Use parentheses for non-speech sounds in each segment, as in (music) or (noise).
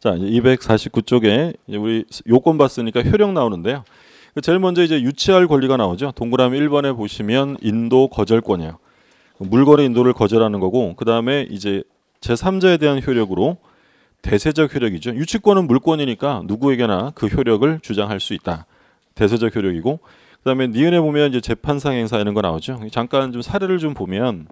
자, 이제 249쪽에 우리 요건 봤으니까 효력 나오는데요. 그 제일 먼저 이제 유치할 권리가 나오죠. 동그라미 1번에 보시면 인도 거절권이에요. 물건의 인도를 거절하는 거고 그다음에 이제 제3자에 대한 효력으로 대세적 효력이죠. 유치권은 물권이니까 누구에게나 그 효력을 주장할 수 있다. 대세적 효력이고 그다음에 니은에 보면 이제 재판상 행사 이런 거 나오죠. 잠깐 좀 사례를 좀 보면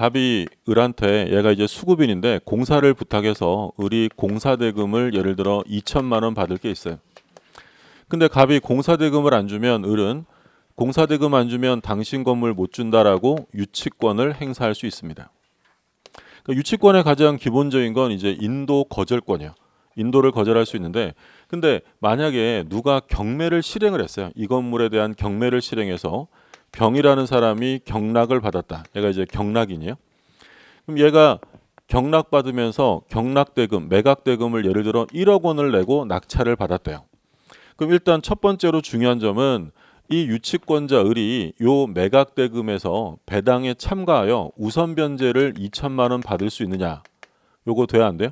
갑이 을한테 얘가 이제 수급인인데 공사를 부탁해서 을이 공사 대금을 예를 들어 2천만 원 받을 게 있어요. 근데 갑이 공사 대금을 안 주면 을은 공사 대금 안 주면 당신 건물 못 준다라고 유치권을 행사할 수 있습니다. 그러니까 유치권의 가장 기본적인 건 이제 인도 거절권이에요. 인도를 거절할 수 있는데 근데 만약에 누가 경매를 실행을 했어요. 이 건물에 대한 경매를 실행해서 병이라는 사람이 경락을 받았다. 얘가 이제 경락이에요. 그럼 얘가 경락 받으면서 경락대금, 매각대금을 예를 들어 1억 원을 내고 낙찰을 받았대요. 그럼 일단 첫 번째로 중요한 점은 이 유치권자 을이 요 매각대금에서 배당에 참가하여 우선 변제를 2천만 원 받을 수 있느냐? 요거 돼야 안 돼요?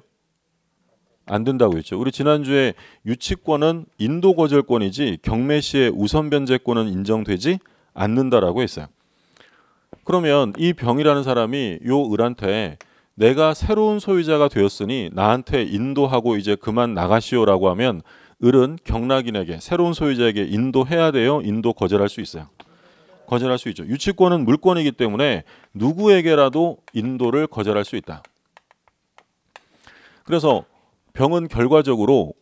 안 된다고 했죠. 우리 지난주에 유치권은 인도거절권이지 경매시에 우선 변제권은 인정되지 않는다라고 했어요. 그러면 이 병이라는 사람이 요 을한테 내가 새로운 소유자가 되었으니 나한테 인도하고 이제 그만 나가시오라고 하면 을은 경락인에게 새로운 소유자에게 인도해야 돼요. 인도 거절할 수 있어요. 거절할 수 있죠. 유치권은 물권이기 때문에 누구에게라도 인도를 거절할 수 있다. 그래서 병은 결과적으로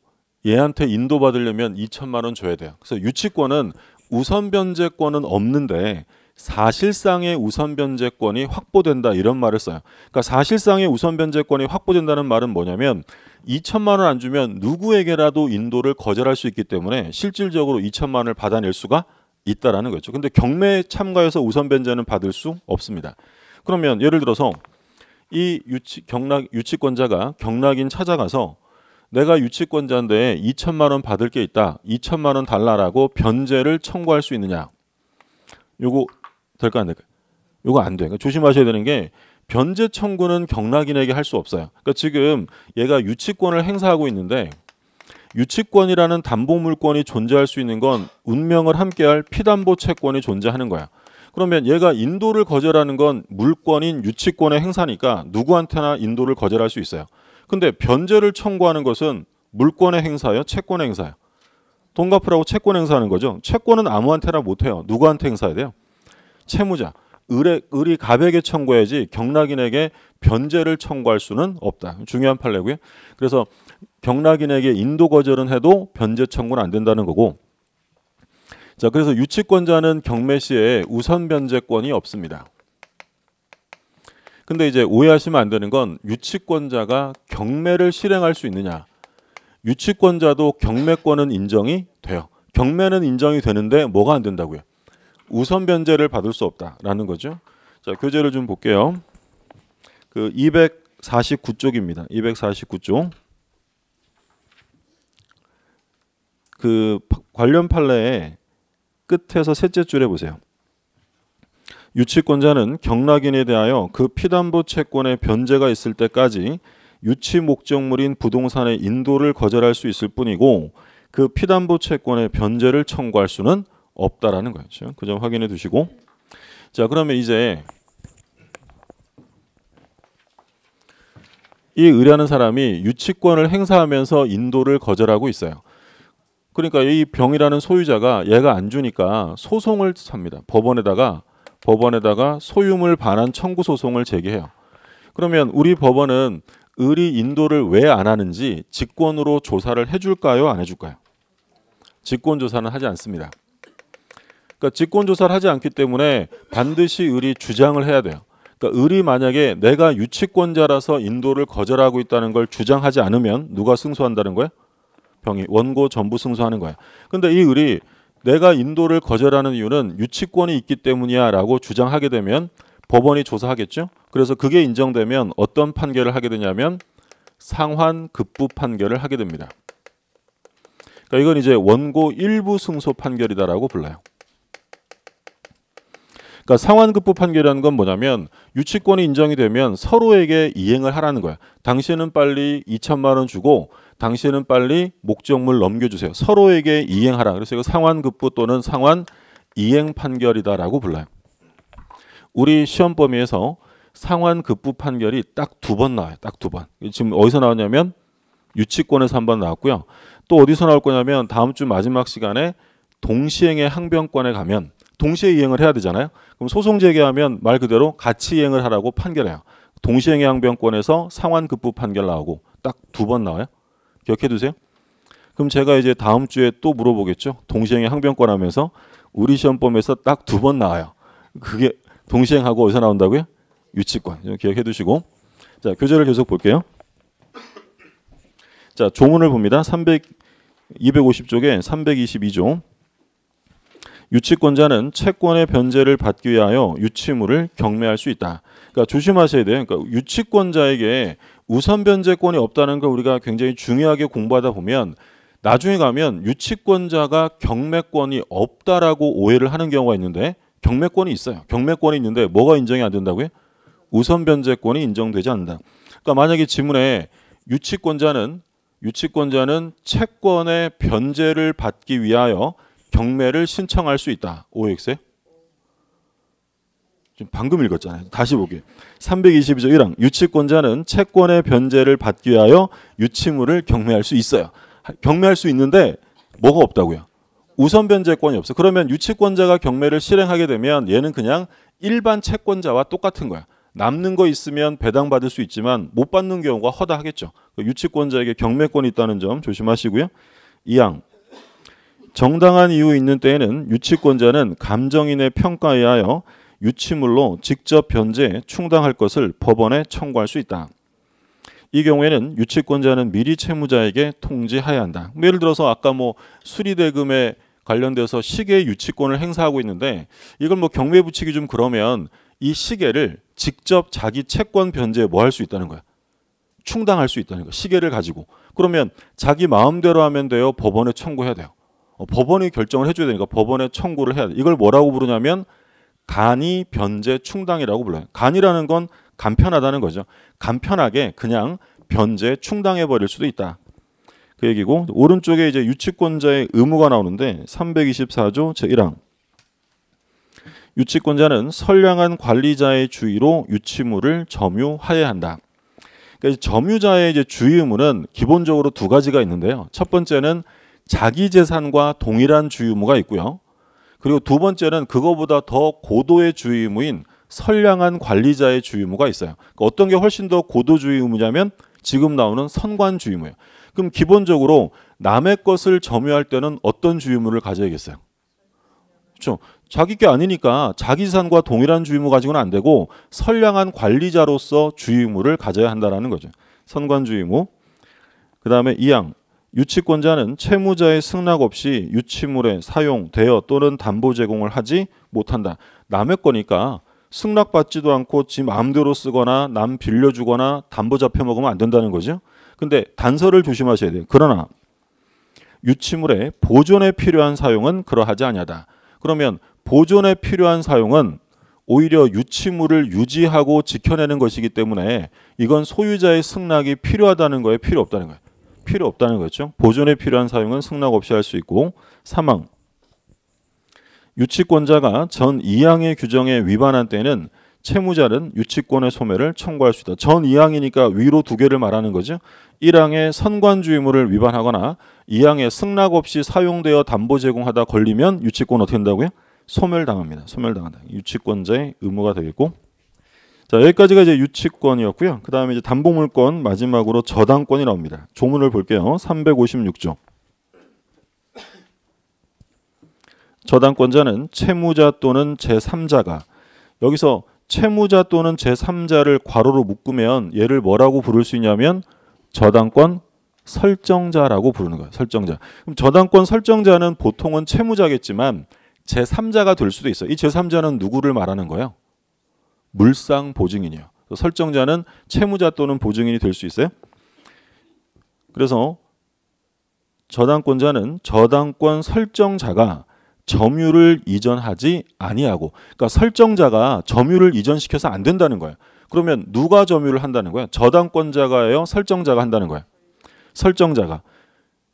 얘한테 인도받으려면 2천만 원 줘야 돼요. 그래서 유치권은 우선 변제권은 없는데 사실상의 우선 변제권이 확보된다 이런 말을 써요. 그러니까 사실상의 우선 변제권이 확보된다는 말은 뭐냐면 2천만 원 안 주면 누구에게라도 인도를 거절할 수 있기 때문에 실질적으로 2천만 원을 받아낼 수가 있다라는 거죠. 근데 경매에 참가해서 우선 변제는 받을 수 없습니다. 그러면 예를 들어서 이 유치 경락 유치권자가 경락인 찾아가서 내가 유치권자인데 2천만 원 받을 게 있다. 2천만 원 달라라고 변제를 청구할 수 있느냐? 요거 될까 안 될까? 요거 안 돼. 그러니까 조심하셔야 되는 게 변제 청구는 경락인에게 할 수 없어요. 그러니까 지금 얘가 유치권을 행사하고 있는데 유치권이라는 담보물권이 존재할 수 있는 건 운명을 함께할 피담보 채권이 존재하는 거야. 그러면 얘가 인도를 거절하는 건 물권인 유치권의 행사니까 누구한테나 인도를 거절할 수 있어요. 근데 변제를 청구하는 것은 물권의 행사요, 채권의 행사요. 돈 갚으라고 채권 행사하는 거죠. 채권은 아무한테나 못 해요. 누구한테 행사해야 돼요? 채무자. 을의, 을이 가갑에 청구해야지 경락인에게 변제를 청구할 수는 없다. 중요한 판례고요. 그래서 경락인에게 인도 거절은 해도 변제 청구는 안 된다는 거고 자, 그래서 유치권자는 경매 시에 우선 변제권이 없습니다. 근데 이제 오해하시면 안 되는 건 유치권자가 경매를 실행할 수 있느냐. 유치권자도 경매권은 인정이 돼요. 경매는 인정이 되는데 뭐가 안 된다고요? 우선 변제를 받을 수 없다라는 거죠. 자, 교재를 좀 볼게요. 그 249쪽입니다. 249쪽. 그 관련 판례의 끝에서 셋째 줄에 보세요. 유치권자는 경락인에 대하여 그 피담보 채권의 변제가 있을 때까지 유치 목적물인 부동산의 인도를 거절할 수 있을 뿐이고 그 피담보 채권의 변제를 청구할 수는 없다라는 거죠. 그 점 확인해 두시고 자 그러면 이제 이 의뢰하는 사람이 유치권을 행사하면서 인도를 거절하고 있어요. 그러니까 이 병이라는 소유자가 얘가 안 주니까 소송을 삽니다. 법원에다가 법원에다가 소유물 반환 청구 소송을 제기해요. 그러면 우리 법원은 을이 인도를 왜 안 하는지 직권으로 조사를 해줄까요? 안 해줄까요? 직권 조사는 하지 않습니다. 그러니까 직권 조사를 하지 않기 때문에 반드시 을이 주장을 해야 돼요. 그러니까 을이 만약에 내가 유치권자라서 인도를 거절하고 있다는 걸 주장하지 않으면 누가 승소한다는 거예요? 병이 원고 전부 승소하는 거예요. 근데 이 을이 내가 인도를 거절하는 이유는 유치권이 있기 때문이야라고 주장하게 되면 법원이 조사하겠죠. 그래서 그게 인정되면 어떤 판결을 하게 되냐면 상환 급부 판결을 하게 됩니다. 그러니까 이건 이제 원고 일부 승소 판결이다라고 불러요. 그러니까 상환급부 판결이라는 건 뭐냐면 유치권이 인정이 되면 서로에게 이행을 하라는 거야. 당신은 빨리 2천만 원 주고 당신은 빨리 목적물 넘겨주세요. 서로에게 이행하라. 그래서 이거 상환급부 또는 상환 이행 판결이다라고 불러요. 우리 시험 범위에서 상환급부 판결이 딱 두 번 나와요. 딱 두 번. 지금 어디서 나왔냐면 유치권에서 한 번 나왔고요. 또 어디서 나올 거냐면 다음 주 마지막 시간에 동시행의 항변권에 가면 동시에 이행을 해야 되잖아요. 그럼 소송 제기하면 말 그대로 같이 이행을 하라고 판결해요. 동시행의 항변권에서 상환급부 판결 나오고 딱 두 번 나와요. 기억해 두세요. 그럼 제가 이제 다음 주에 또 물어보겠죠. 동시행의 항변권 하면서 우리 시험범에서 딱 두 번 나와요. 그게 동시행하고 어디서 나온다고요? 유치권. 기억해 두시고. 자, 교재를 계속 볼게요. 자, 조문을 봅니다. 300 250쪽에 322조. 유치권자는 채권의 변제를 받기 위하여 유치물을 경매할 수 있다. 그러니까 조심하셔야 돼요. 그러니까 유치권자에게 우선 변제권이 없다는 걸 우리가 굉장히 중요하게 공부하다 보면 나중에 가면 유치권자가 경매권이 없다라고 오해를 하는 경우가 있는데 경매권이 있어요. 경매권이 있는데 뭐가 인정이 안 된다고요? 우선 변제권이 인정되지 않는다. 그러니까 만약에 지문에 유치권자는 유치권자는 채권의 변제를 받기 위하여 경매를 신청할 수 있다. OX에 지금 방금 읽었잖아요. 다시 보기. 322조 1항 유치권자는 채권의 변제를 받기 위하여 유치물을 경매할 수 있어요. 경매할 수 있는데 뭐가 없다고요? 우선 변제권이 없어. 그러면 유치권자가 경매를 실행하게 되면 얘는 그냥 일반 채권자와 똑같은 거야. 남는 거 있으면 배당받을 수 있지만 못 받는 경우가 허다하겠죠. 그 유치권자에게 경매권이 있다는 점 조심하시고요. 2항 정당한 이유 있는 때에는 유치권자는 감정인의 평가에 의하여 유치물로 직접 변제 충당할 것을 법원에 청구할 수 있다. 이 경우에는 유치권자는 미리 채무자에게 통지하여야 한다. 예를 들어서 아까 뭐 수리대금에 관련돼서 시계 유치권을 행사하고 있는데 이걸 뭐 경매 붙이기 좀 그러면 이 시계를 직접 자기 채권 변제에 뭐 할 수 있다는 거야. 충당할 수 있다는 거야. 시계를 가지고. 그러면 자기 마음대로 하면 돼요. 법원에 청구해야 돼요. 어, 법원이 결정을 해줘야 되니까 법원에 청구를 해야 돼. 이걸 뭐라고 부르냐면 간이 변제 충당이라고 불러요. 간이라는 건 간편하다는 거죠. 간편하게 그냥 변제 충당해 버릴 수도 있다. 그 얘기고 오른쪽에 이제 유치권자의 의무가 나오는데 324조 제1항 유치권자는 선량한 관리자의 주의로 유치물을 점유하여야 한다. 그러니까 점유자의 이제 주의 의무는 기본적으로 두 가지가 있는데요. 첫 번째는 자기 재산과 동일한 주의 의무가 있고요. 그리고 두 번째는 그거보다 더 고도의 주의무인 선량한 관리자의 주의무가 있어요. 그러니까 어떤 게 훨씬 더 고도 주의무냐면 지금 나오는 선관 주의무예요. 그럼 기본적으로 남의 것을 점유할 때는 어떤 주의무를 가져야겠어요? 그렇죠. 자기 게 아니니까 자기 산과 동일한 주의무 가지고는 안 되고 선량한 관리자로서 주의무를 가져야 한다라는 거죠. 선관 주의무. 그다음에 이양 유치권자는 채무자의 승낙 없이 유치물에 사용, 대여 또는 담보 제공을 하지 못한다. 남의 거니까 승낙받지도 않고 지 마음대로 쓰거나 남 빌려주거나 담보 잡혀먹으면 안 된다는 거죠. 근데 단서를 조심하셔야 돼요. 그러나 유치물의 보존에 필요한 사용은 그러하지 아니하다. 그러면 보존에 필요한 사용은 오히려 유치물을 유지하고 지켜내는 것이기 때문에 이건 소유자의 승낙이 필요하다는 거에 필요 없다는 거예요. 필요 없다는 거죠. 보존에 필요한 사용은 승낙 없이 할 수 있고 사망 유치권자가 전 2항의 규정에 위반한 때는 채무자는 유치권의 소멸을 청구할 수 있다. 전 2항이니까 위로 두 개를 말하는 거죠. 1항의 선관주 의무를 위반하거나 2항의 승낙 없이 사용되어 담보 제공하다 걸리면 유치권 어떻게 된다고요? 소멸당합니다. 소멸당한다. 유치권자의 의무가 되겠고 자, 여기까지가 이제 유치권이었고요. 그 다음에 이제 담보물권 마지막으로 저당권이 나옵니다. 조문을 볼게요. 356조. 저당권자는 채무자 또는 제3자가 여기서 채무자 또는 제3자를 괄호로 묶으면 얘를 뭐라고 부를 수 있냐면 저당권 설정자라고 부르는 거예요. 설정자. 그럼 저당권 설정자는 보통은 채무자겠지만 제3자가 될 수도 있어요. 이 제3자는 누구를 말하는 거예요? 물상 보증인이요 설정자는 채무자 또는 보증인이 될 수 있어요. 그래서 저당권자는 저당권 설정자가 점유를 이전하지 아니하고 그러니까 설정자가 점유를 이전시켜서 안 된다는 거예요. 그러면 누가 점유를 한다는 거예요 저당권자가요, 설정자가 한다는 거예요 설정자가.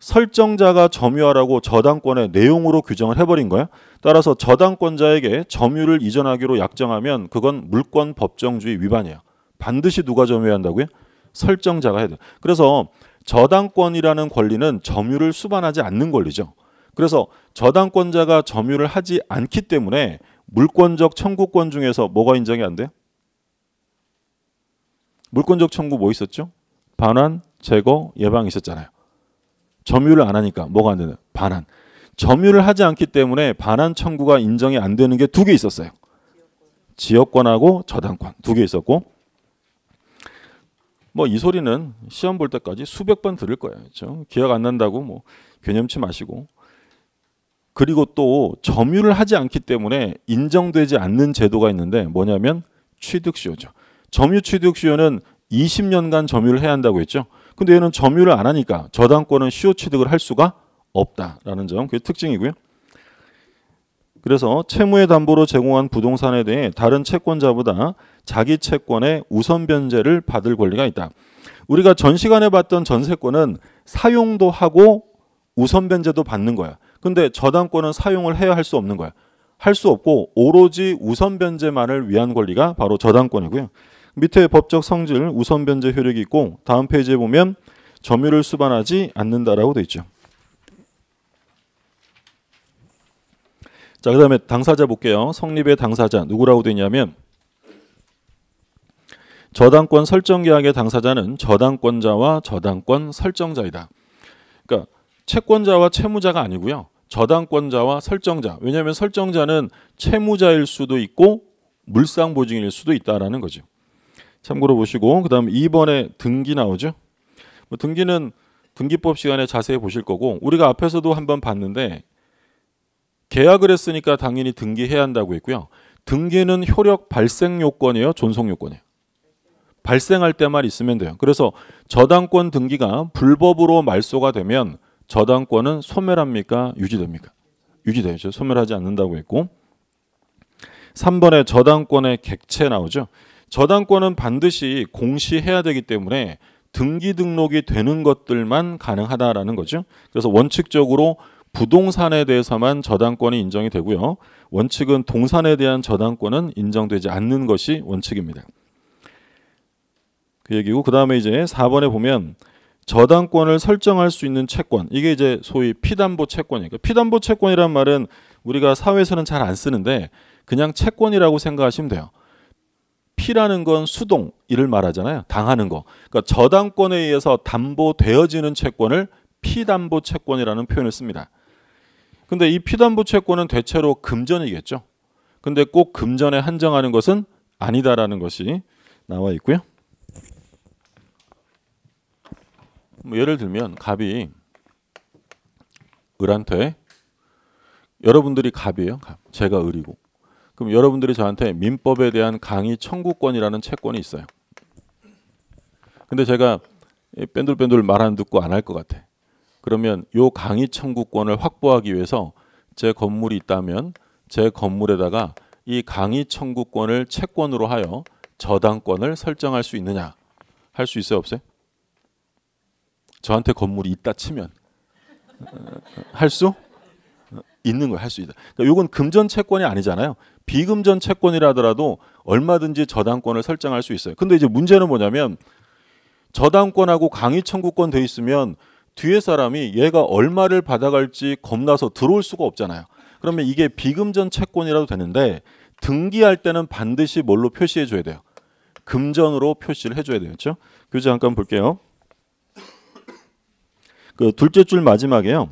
설정자가 점유하라고 저당권의 내용으로 규정을 해버린 거야. 따라서 저당권자에게 점유를 이전하기로 약정하면 그건 물권 법정주의 위반이야. 반드시 누가 점유해야 한다고요? 설정자가 해야 돼. 그래서 저당권이라는 권리는 점유를 수반하지 않는 권리죠. 그래서 저당권자가 점유를 하지 않기 때문에 물권적 청구권 중에서 뭐가 인정이 안 돼? 물권적 청구 뭐 있었죠? 반환, 제거, 예방 있었잖아요. 점유를 안 하니까 뭐가 안 되는 반환. 점유를 하지 않기 때문에 반환 청구가 인정이 안 되는 게 두 개 있었어요. 지역권하고 저당권 두 개 있었고 뭐 이 소리는 시험 볼 때까지 수백 번 들을 거예요. 그렇죠? 기억 안 난다고 뭐개념치 마시고 그리고 또 점유를 하지 않기 때문에 인정되지 않는 제도가 있는데 뭐냐면 취득시효죠. 점유 취득시효는 20년간 점유를 해야 한다고 했죠. 근데 얘는 점유를 안 하니까 저당권은 시효 취득을 할 수가 없다라는 점, 그게 특징이고요. 그래서 채무의 담보로 제공한 부동산에 대해 다른 채권자보다 자기 채권의 우선 변제를 받을 권리가 있다. 우리가 전 시간에 봤던 전세권은 사용도 하고 우선 변제도 받는 거야. 근데 저당권은 사용을 해야 할 수 없는 거야. 할 수 없고 오로지 우선 변제만을 위한 권리가 바로 저당권이고요. 밑에 법적 성질 우선 변제 효력이 있고 다음 페이지에 보면 점유를 수반하지 않는다라고 돼 있죠. 자, 그다음에 당사자 볼게요. 성립의 당사자 누구라고 되냐면 저당권 설정 계약의 당사자는 저당권자와 저당권 설정자이다. 그러니까 채권자와 채무자가 아니고요. 저당권자와 설정자. 왜냐면 설정자는 채무자일 수도 있고 물상 보증일 수도 있다라는 거죠. 참고로 보시고 그다음 2번에 등기 나오죠. 뭐 등기는 등기법 시간에 자세히 보실 거고 우리가 앞에서도 한번 봤는데 계약을 했으니까 당연히 등기해야 한다고 했고요. 등기는 효력 발생 요건이에요, 존속 요건이에요. 발생할 때만 있으면 돼요. 그래서 저당권 등기가 불법으로 말소가 되면 저당권은 소멸합니까? 유지됩니까? 유지되죠. 소멸하지 않는다고 했고 3번에 저당권의 객체 나오죠. 저당권은 반드시 공시해야 되기 때문에 등기 등록이 되는 것들만 가능하다라는 거죠. 그래서 원칙적으로 부동산에 대해서만 저당권이 인정이 되고요. 원칙은 동산에 대한 저당권은 인정되지 않는 것이 원칙입니다. 그 얘기고 그 다음에 이제 4번에 보면 저당권을 설정할 수 있는 채권 이게 이제 소위 피담보 채권이니까 그러니까 피담보 채권이란 말은 우리가 사회에서는 잘 안 쓰는데 그냥 채권이라고 생각하시면 돼요. 피라는 건 수동 이를 말하잖아요. 당하는 거. 그러니까 저당권에 의해서 담보되어지는 채권을 피담보 채권이라는 표현을 씁니다. 근데 이 피담보 채권은 대체로 금전이겠죠. 근데 꼭 금전에 한정하는 것은 아니다라는 것이 나와 있고요. 뭐 예를 들면 갑이 을한테 여러분들이 갑이에요. 갑. 제가 을이고 그럼 여러분들이 저한테 민법에 대한 강의 청구권이라는 채권이 있어요. 근데 제가 뺀돌뺀돌 말안 듣고 안 할 것 같아. 그러면 요 강의 청구권을 확보하기 위해서 제 건물이 있다면 제 건물에다가 이 강의 청구권을 채권으로 하여 저당권을 설정할 수 있느냐 할 수 있어요 없어요? 저한테 건물이 있다 치면 어, 어, 할 수? 있는 거예할수 있다. 그러니까 이건 금전 채권이 아니잖아요. 비금전 채권이라 하더라도 얼마든지 저당권을 설정할 수 있어요. 근데 이제 문제는 뭐냐면 저당권하고 강의 청구권 돼 있으면 뒤에 사람이 얘가 얼마를 받아갈지 겁나서 들어올 수가 없잖아요. 그러면 이게 비금전 채권이라도 되는데 등기할 때는 반드시 뭘로 표시해 줘야 돼요. 금전으로 표시를 해줘야 되겠죠. 그렇죠? 교재 잠깐 볼게요. 그 둘째 줄 마지막에요.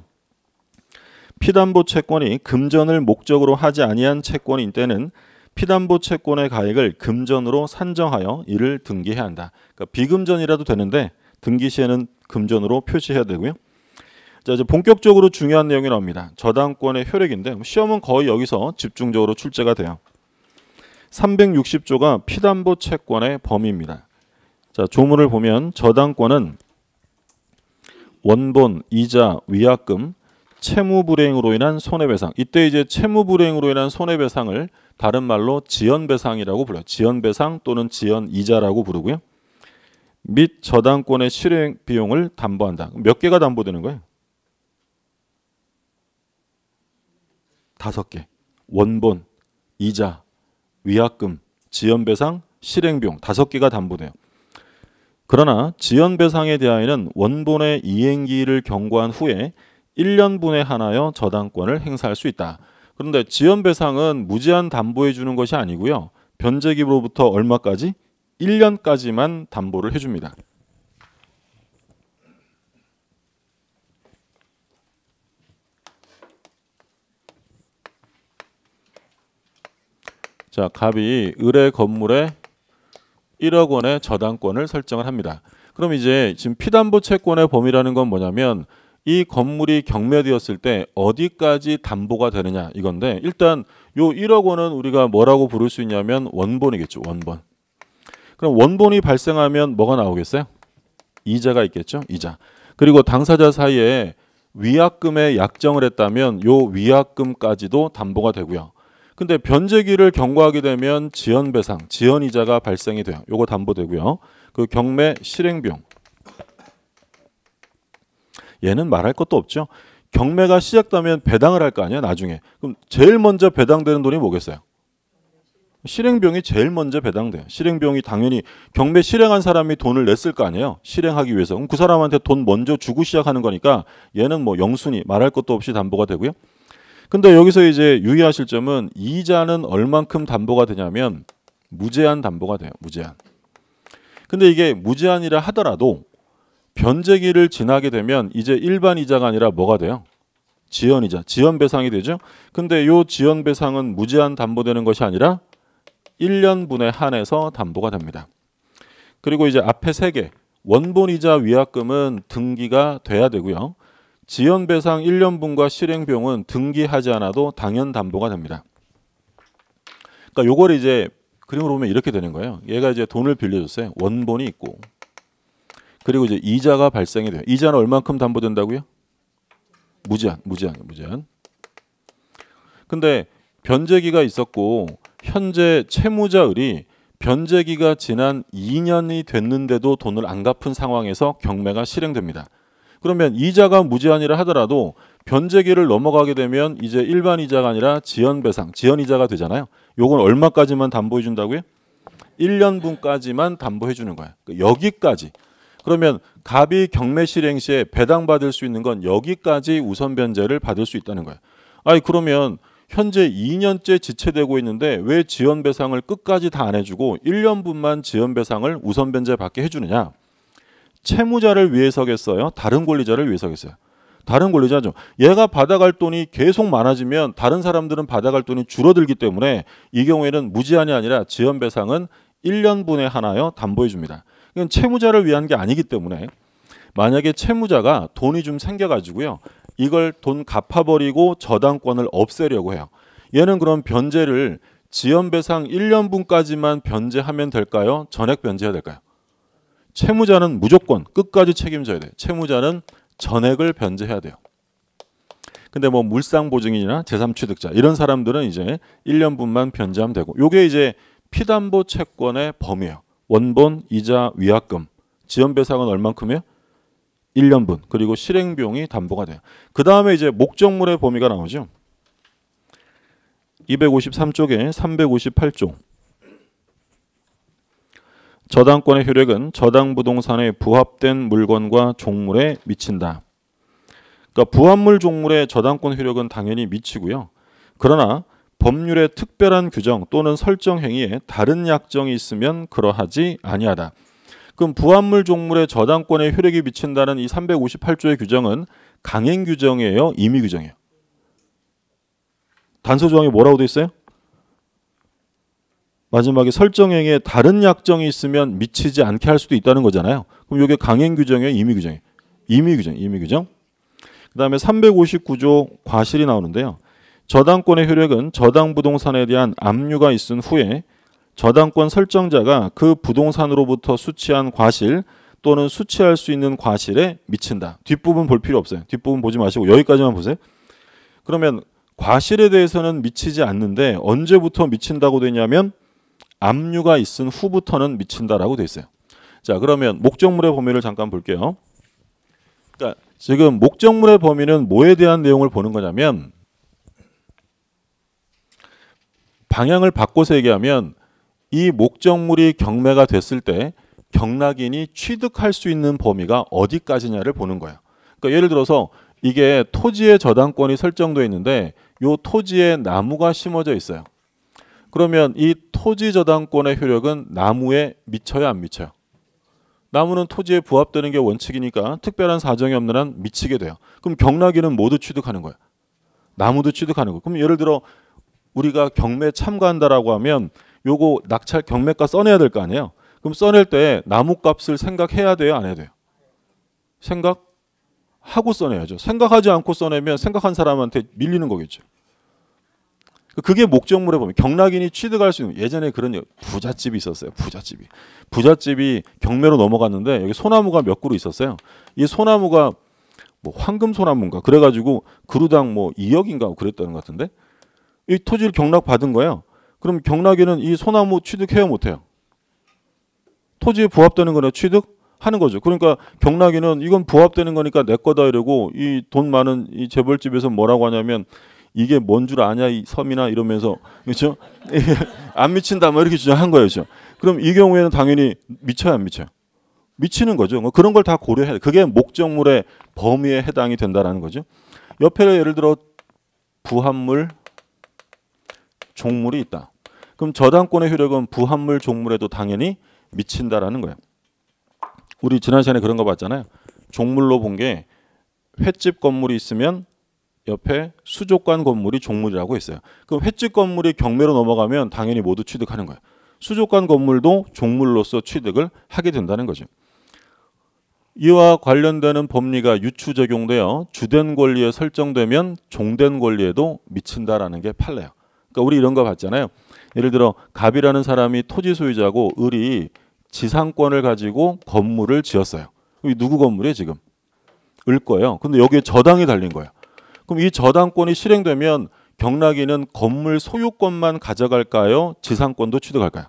피담보 채권이 금전을 목적으로 하지 아니한 채권인 때는 피담보 채권의 가액을 금전으로 산정하여 이를 등기해야 한다. 그러니까 비금전이라도 되는데 등기 시에는 금전으로 표시해야 되고요. 자 이제 본격적으로 중요한 내용이 나옵니다. 저당권의 효력인데 시험은 거의 여기서 집중적으로 출제가 돼요. 360조가 피담보 채권의 범위입니다. 자 조문을 보면 저당권은 원본, 이자, 위약금, 채무 불행으로 인한 손해배상. 이때 이제 채무 불행으로 인한 손해배상을 다른 말로 지연배상이라고 불러요. 지연배상 또는 지연이자라고 부르고요. 및 저당권의 실행 비용을 담보한다. 몇 개가 담보되는 거예요? 다섯 개. 원본, 이자, 위약금, 지연배상, 실행비용 다섯 개가 담보돼요. 그러나 지연배상에 대하여는 원본의 이행기를 경고한 후에 1년분에 한하여 저당권을 행사할 수 있다. 그런데 지연배상은 무제한 담보해 주는 것이 아니고요. 변제기로부터 얼마까지? 1년까지만 담보를 해줍니다. 자, 갑이 을의 건물에 1억 원의 저당권을 설정을 합니다. 그럼 이제 지금 피담보 채권의 범위라는 건 뭐냐면 이 건물이 경매되었을 때 어디까지 담보가 되느냐 이건데 일단 요 1억 원은 우리가 뭐라고 부를 수 있냐면 원본이겠죠. 원본. 그럼 원본이 발생하면 뭐가 나오겠어요? 이자가 있겠죠. 이자. 그리고 당사자 사이에 위약금의 약정을 했다면 요 위약금까지도 담보가 되고요. 근데 변제기를 경과하게 되면 지연배상, 지연이자가 발생이 돼요. 요거 담보되고요. 그 경매 실행비용 얘는 말할 것도 없죠. 경매가 시작되면 배당을 할 거아니야 나중에. 그럼 제일 먼저 배당되는 돈이 뭐겠어요? 실행비용이 제일 먼저 배당돼요. 실행비용이 당연히 경매 실행한 사람이 돈을 냈을 거 아니에요. 실행하기 위해서. 그럼 그 사람한테 돈 먼저 주고 시작하는 거니까 얘는 뭐영순이 말할 것도 없이 담보가 되고요. 근데 여기서 이제 유의하실 점은 이자는 얼만큼 담보가 되냐면 무제한 담보가 돼요. 무제한. 근데 이게 무제한이라 하더라도 변제기를 지나게 되면 이제 일반 이자가 아니라 뭐가 돼요? 지연이자 지연 배상이 되죠. 근데 요 지연 배상은 무제한 담보되는 것이 아니라 1년분에 한해서 담보가 됩니다. 그리고 이제 앞에 세개 원본 이자 위약금은 등기가 돼야 되고요. 지연 배상 1년분과 실행 비용은 등기하지 않아도 당연 담보가 됩니다. 그러니까 요걸 이제 그림으로 보면 이렇게 되는 거예요. 얘가 이제 돈을 빌려줬어요. 원본이 있고 그리고 이제 이자가 발생이 돼요. 이자는 얼만큼 담보된다고요? 무제한, 무제한, 무제한. 근데 변제기가 있었고 현재 채무자을이 변제기가 지난 2년이 됐는데도 돈을 안 갚은 상황에서 경매가 실행됩니다. 그러면 이자가 무제한이라 하더라도 변제기를 넘어가게 되면 이제 일반 이자가 아니라 지연 배상, 지연 이자가 되잖아요. 요건 얼마까지만 담보해 준다고요? 1년분까지만 담보해 주는 거예요. 그러니까 여기까지 그러면 갑이 경매 실행 시에 배당받을 수 있는 건 여기까지 우선 변제를 받을 수 있다는 거예요. 아니 그러면 현재 2년째 지체되고 있는데 왜 지연 배상을 끝까지 다 안 해주고 1년분만 지연 배상을 우선 변제 받게 해주느냐? 채무자를 위해서겠어요? 다른 권리자를 위해서겠어요? 다른 권리자죠. 얘가 받아갈 돈이 계속 많아지면 다른 사람들은 받아갈 돈이 줄어들기 때문에 이 경우에는 무제한이 아니라 지연 배상은 1년분에 하나요 담보해 줍니다. 이건 채무자를 위한 게 아니기 때문에 만약에 채무자가 돈이 좀 생겨가지고요. 이걸 돈 갚아버리고 저당권을 없애려고 해요. 얘는 그럼 변제를 지연배상 1년분까지만 변제하면 될까요? 전액 변제해야 될까요? 채무자는 무조건 끝까지 책임져야 돼요. 채무자는 전액을 변제해야 돼요. 근데 뭐 물상보증인이나 제3취득자 이런 사람들은 이제 1년분만 변제하면 되고 요게 이제 피담보 채권의 범위예요. 원본, 이자, 위약금, 지연배상은 얼만큼이에요? 1년분. 그리고 실행비용이 담보가 돼요. 그 다음에 이제 목적물의 범위가 나오죠. 253쪽에 358조. 저당권의 효력은 저당 부동산에 부합된 물건과 종물에 미친다. 그러니까 부합물 종물의 저당권 효력은 당연히 미치고요. 그러나 법률의 특별한 규정 또는 설정 행위에 다른 약정이 있으면 그러하지 아니하다. 그럼 부합물 종물의 저당권에 효력이 미친다는 이 358조의 규정은 강행 규정이에요, 임의 규정이에요. 단서 조항이 뭐라고 돼 있어요? 마지막에 설정행위에 다른 약정이 있으면 미치지 않게 할 수도 있다는 거잖아요. 그럼 이게 강행 규정이에요, 임의 규정이에요. 임의 규정, 임의 규정. 그다음에 359조 과실이 나오는데요. 저당권의 효력은 저당 부동산에 대한 압류가 있은 후에 저당권 설정자가 그 부동산으로부터 수취한 과실 또는 수취할 수 있는 과실에 미친다. 뒷부분 볼 필요 없어요. 뒷부분 보지 마시고 여기까지만 보세요. 그러면 과실에 대해서는 미치지 않는데 언제부터 미친다고 되냐면 압류가 있은 후부터는 미친다라고 돼 있어요. 자 그러면 목적물의 범위를 잠깐 볼게요. 그러니까 지금 목적물의 범위는 뭐에 대한 내용을 보는 거냐면 방향을 바꿔서 얘기하면 이 목적물이 경매가 됐을 때 경락인이 취득할 수 있는 범위가 어디까지냐를 보는 거예요. 그러니까 예를 들어서 이게 토지의 저당권이 설정되어 있는데 이 토지에 나무가 심어져 있어요. 그러면 이 토지 저당권의 효력은 나무에 미쳐야 안 미쳐요. 나무는 토지에 부합되는 게 원칙이니까 특별한 사정이 없는 한 미치게 돼요. 그럼 경락인은 모두 취득하는 거예요. 나무도 취득하는 거예요. 그럼 예를 들어 우리가 경매 참가한다라고 하면 요거 낙찰 경매가 써내야 될 거 아니에요. 그럼 써낼 때 나무값을 생각해야 돼요, 안 해야 돼요? 생각 하고 써내야죠. 생각하지 않고 써내면 생각한 사람한테 밀리는 거겠죠. 그게 목적물에 보면 경락인이 취득할 수 있는 예전에 그런 부잣집이 있었어요. 부잣집이 부잣집이 경매로 넘어갔는데 여기 소나무가 몇 그루 있었어요. 이 소나무가 뭐 황금 소나무인가 그래가지고 그루당 뭐 2억인가 그랬다는 것 같은데 이 토지를 경락 받은 거예요. 그럼 경락에는 이 소나무 취득해야 못해요. 토지에 부합되는 거는 취득하는 거죠. 그러니까 경락에는 이건 부합되는 거니까 내 거다 이러고 이 돈 많은 이 재벌집에서 뭐라고 하냐면 이게 뭔 줄 아냐 이 섬이나 이러면서 그렇죠? (laughs) 안 미친다 뭐 이렇게 주장한 거예요, 그렇죠? 그럼 이 경우에는 당연히 미쳐야안 미쳐요? 미치는 거죠. 뭐 그런 걸 다 고려해야 돼. 그게 목적물의 범위에 해당이 된다라는 거죠. 옆에 예를 들어 부합물, 종물이 있다. 그럼 저당권의 효력은 부합물 종물에도 당연히 미친다라는 거예요. 우리 지난 시간에 그런 거 봤잖아요. 종물로 본 게 횟집 건물이 있으면 옆에 수족관 건물이 종물이라고 했어요. 그럼 횟집 건물이 경매로 넘어가면 당연히 모두 취득하는 거예요. 수족관 건물도 종물로서 취득을 하게 된다는 거죠. 이와 관련되는 법리가 유추 적용되어 주된 권리에 설정되면 종된 권리에도 미친다라는 게 판례예요. 그러니까 우리 이런 거 봤잖아요. 예를 들어 갑이라는 사람이 토지 소유자고 을이 지상권을 가지고 건물을 지었어요. 누구 건물이에요 지금? 을 거예요. 근데 여기에 저당이 달린 거예요. 그럼 이 저당권이 실행되면 경락이는 건물 소유권만 가져갈까요? 지상권도 취득할까요?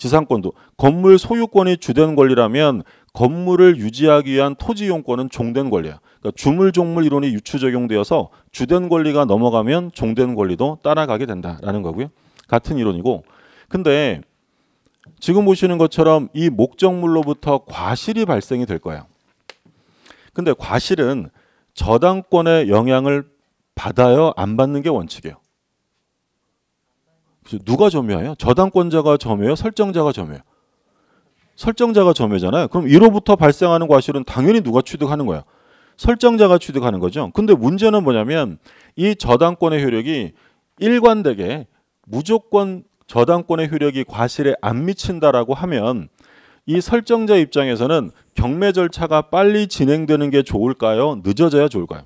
지상권도 건물 소유권이 주된 권리라면 건물을 유지하기 위한 토지 이용권은 종된 권리야. 그러니까 주물종물 이론이 유추 적용되어서 주된 권리가 넘어가면 종된 권리도 따라가게 된다라는 거고요. 같은 이론이고 근데 지금 보시는 것처럼 이 목적물로부터 과실이 발생이 될 거예요. 근데 과실은 저당권의 영향을 받아요, 안 받는 게 원칙이에요. 누가 점유하요? 저당권자가 점유해요? 설정자가 점유해요? 설정자가 점유잖아요. 그럼 이로부터 발생하는 과실은 당연히 누가 취득하는 거야? 설정자가 취득하는 거죠. 근데 문제는 뭐냐면 이 저당권의 효력이 일관되게 무조건 저당권의 효력이 과실에 안 미친다라고 하면 이 설정자 입장에서는 경매 절차가 빨리 진행되는 게 좋을까요? 늦어져야 좋을까요?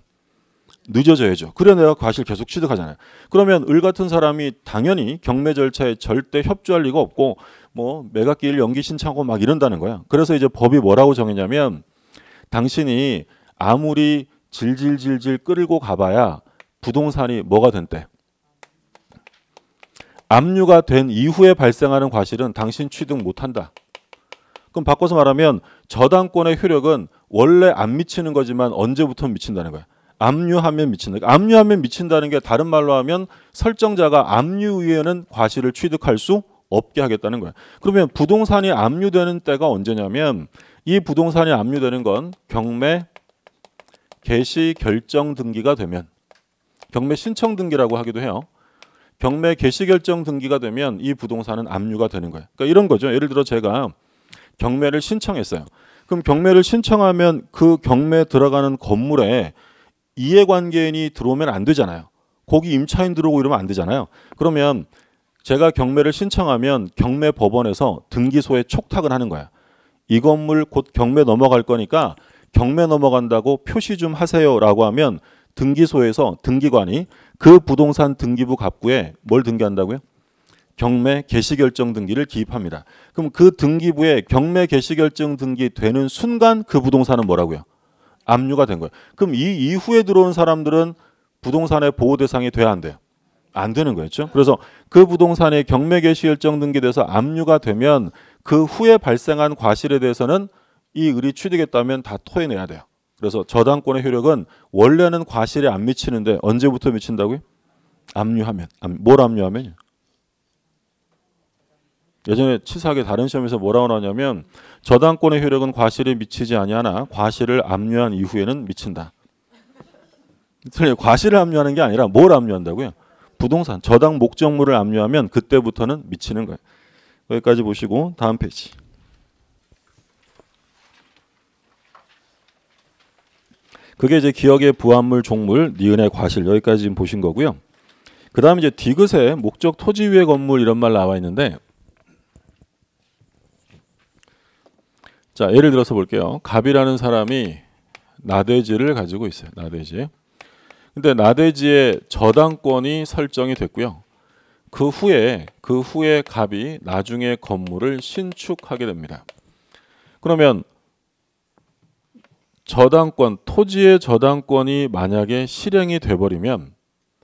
늦어져야죠. 그래 내가 과실 계속 취득하잖아요. 그러면 을 같은 사람이 당연히 경매 절차에 절대 협조할 리가 없고 뭐 매각기일 연기 신청하고 막 이런다는 거야. 그래서 이제 법이 뭐라고 정했냐면 당신이 아무리 질질질질 끌고 가봐야 부동산이 뭐가 된대. 압류가 된 이후에 발생하는 과실은 당신 취득 못한다. 그럼 바꿔서 말하면 저당권의 효력은 원래 안 미치는 거지만 언제부터 미친다는 거야. 압류하면 미친다. 압류하면 미친다는 게 다른 말로 하면 설정자가 압류 위에는 과실을 취득할 수 없게 하겠다는 거야. 그러면 부동산이 압류되는 때가 언제냐면 이 부동산이 압류되는 건 경매 개시 결정 등기가 되면 경매 신청 등기라고 하기도 해요. 경매 개시 결정 등기가 되면 이 부동산은 압류가 되는 거예요. 그러니까 이런 거죠. 예를 들어 제가 경매를 신청했어요. 그럼 경매를 신청하면 그 경매에 들어가는 건물에 이해관계인이 들어오면 안 되잖아요. 거기 임차인 들어오고 이러면 안 되잖아요. 그러면 제가 경매를 신청하면 경매 법원에서 등기소에 촉탁을 하는 거야. 이 건물 곧 경매 넘어갈 거니까 경매 넘어간다고 표시 좀 하세요라고 하면 등기소에서 등기관이 그 부동산 등기부 갑구에뭘 등기한다고요? 경매 개시 결정 등기를 기입합니다. 그럼 그 등기부에 경매 개시 결정 등기 되는 순간 그 부동산은 뭐라고요? 압류가 된 거예요. 그럼 이 이후에 들어온 사람들은 부동산의 보호 대상이 돼야 안 돼요. 안 되는 거였죠. 그래서 그 부동산의 경매 개시 일정 등기돼서 압류가 되면 그 후에 발생한 과실에 대해서는 이 을이 취득했다면 다 토해내야 돼요. 그래서 저당권의 효력은 원래는 과실에 안 미치는데 언제부터 미친다고요? 압류하면. 뭘 압류하면요? 예전에 치사하게 다른 시험에서 뭐라고 나냐면 저당권의 효력은 과실에 미치지 아니하나 과실을 압류한 이후에는 미친다. 과실을 압류하는 게 아니라 뭘 압류한다고요? 부동산 저당 목적물을 압류하면 그때부터는 미치는 거예요. 여기까지 보시고 다음 페이지. 그게 이제 기억의 부합물 종물 니은의 과실 여기까지 보신 거고요. 그다음에 이제 디귿의 목적 토지 위의 건물 이런 말 나와 있는데 자 예를 들어서 볼게요. 갑이라는 사람이 나대지를 가지고 있어요. 나대지. 근데 나대지의 저당권이 설정이 됐고요. 그 후에 그 후에 갑이 나중에 건물을 신축하게 됩니다. 그러면 저당권 토지의 저당권이 만약에 실행이 돼버리면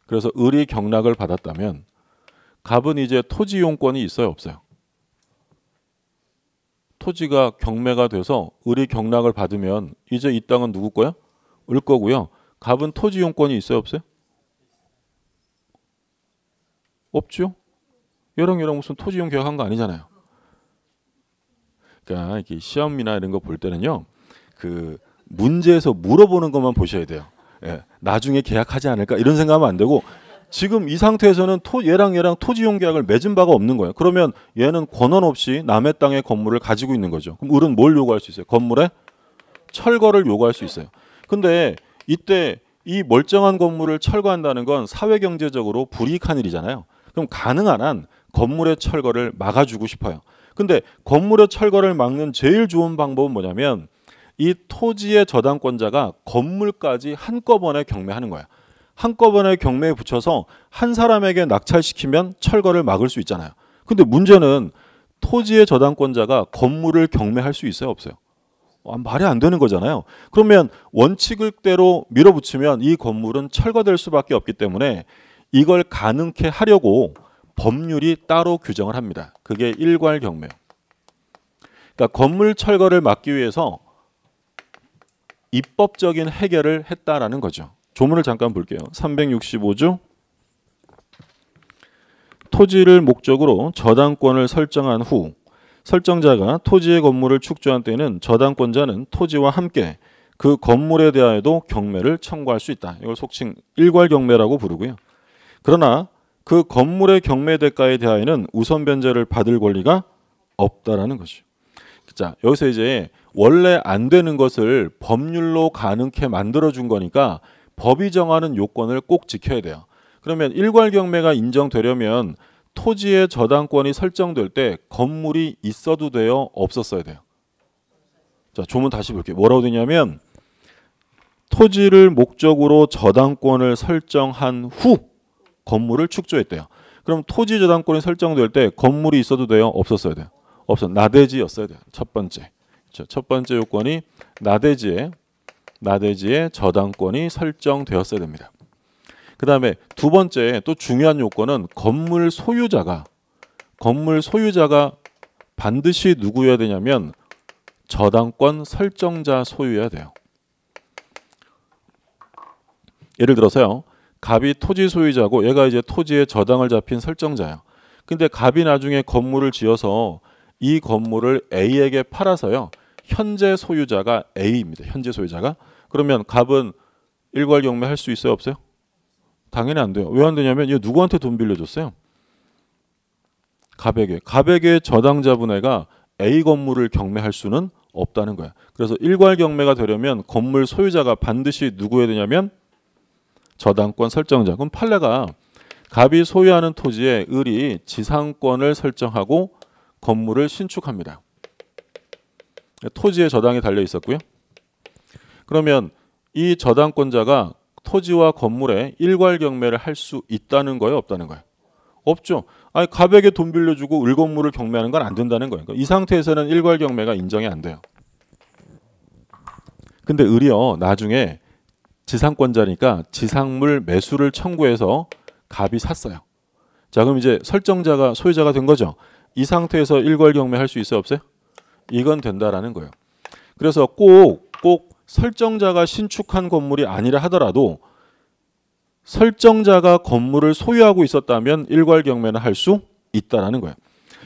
그래서 을이 경락을 받았다면 갑은 이제 토지용권이 있어요 없어요? 토지가 경매가 돼서 을이 경락을 받으면 이제 이 땅은 누구 거야? 을 거고요. 갑은 토지 용권이 있어요, 없어요? 없죠. 여랑 여랑 무슨 토지 용 계약한 거 아니잖아요. 그러니까 이렇게 시험이나 이런 거 볼 때는요. 그 문제에서 물어보는 것만 보셔야 돼요. 예, 나중에 계약하지 않을까 이런 생각하면 안 되고 지금 이 상태에서는 토, 얘랑 얘랑 토지용 계약을 맺은 바가 없는 거예요. 그러면 얘는 권한 없이 남의 땅의 건물을 가지고 있는 거죠. 그럼 을은 뭘 요구할 수 있어요? 건물에 철거를 요구할 수 있어요. 근데 이때 이 멀쩡한 건물을 철거한다는 건 사회 경제적으로 불이익한 일이잖아요. 그럼 가능한 한 건물의 철거를 막아주고 싶어요. 근데 건물의 철거를 막는 제일 좋은 방법은 뭐냐면 이 토지의 저당권자가 건물까지 한꺼번에 경매하는 거예요 한꺼번에 경매에 붙여서 한 사람에게 낙찰시키면 철거를 막을 수 있잖아요. 근데 문제는 토지의 저당권자가 건물을 경매할 수 있어요, 없어요? 아, 말이 안 되는 거잖아요. 그러면 원칙을대로 밀어붙이면 이 건물은 철거될 수밖에 없기 때문에 이걸 가능케 하려고 법률이 따로 규정을 합니다. 그게 일괄 경매. 그러니까 건물 철거를 막기 위해서 입법적인 해결을 했다라는 거죠. 조문을 잠깐 볼게요. 365조 토지를 목적으로 저당권을 설정한 후 설정자가 토지의 건물을 축조한 때에는 저당권자는 토지와 함께 그 건물에 대하여도 경매를 청구할 수 있다. 이걸 속칭 일괄 경매라고 부르고요. 그러나 그 건물의 경매 대가에 대하여는 우선 변제를 받을 권리가 없다라는 것이죠. 자, 여기서 이제 원래 안 되는 것을 법률로 가능케 만들어 준 거니까 법이 정하는 요건을 꼭 지켜야 돼요. 그러면 일괄경매가 인정되려면 토지의 저당권이 설정될 때 건물이 있어도 돼요, 없었어야 돼요. 자, 조문 다시 볼게요. 뭐라고 되냐면 토지를 목적으로 저당권을 설정한 후 건물을 축조했대요. 그럼 토지 저당권이 설정될 때 건물이 있어도 돼요, 없었어야 돼요. 없어 나대지였어야 돼요. 첫 번째. 첫 번째 요건이 나대지에 나대지의 저당권이 설정되었어야 됩니다. 그 다음에 두 번째 또 중요한 요건은 건물 소유자가 건물 소유자가 반드시 누구여야 되냐면 저당권 설정자 소유여야 돼요. 예를 들어서요. 갑이 토지 소유자고 얘가 이제 토지에 저당을 잡힌 설정자예요 근데 갑이 나중에 건물을 지어서 이 건물을 A에게 팔아서요. 현재 소유자가 A입니다. 현재 소유자가 그러면 갑은 일괄 경매 할 수 있어요 없어요? 당연히 안 돼요. 왜 안 되냐면 얘 누구한테 돈 빌려줬어요? 갑에게. 갑에게 저당자분해가 A 건물을 경매할 수는 없다는 거야. 그래서 일괄 경매가 되려면 건물 소유자가 반드시 누구여야 되냐면 저당권 설정자. 그럼 판례가 갑이 소유하는 토지에 을이 지상권을 설정하고 건물을 신축합니다. 토지에 저당이 달려 있었고요. 그러면 이 저당권자가 토지와 건물에 일괄 경매를 할 수 있다는 거예요, 없다는 거예요? 없죠. 아니 가볍게돈 빌려주고 을 건물을 경매하는 건 안 된다는 거예요. 그러니까 이 상태에서는 일괄 경매가 인정이 안 돼요. 근데 을이요 나중에 지상권자니까 지상물 매수를 청구해서 갑이 샀어요. 자 그럼 이제 설정자가 소유자가 된 거죠. 이 상태에서 일괄 경매 할수 있어요 없어요? 이건 된다라는 거예요. 그래서 꼭꼭 설정자가 신축한 건물이 아니라 하더라도 설정자가 건물을 소유하고 있었다면 일괄 경매는 할 수 있다라는 거예요.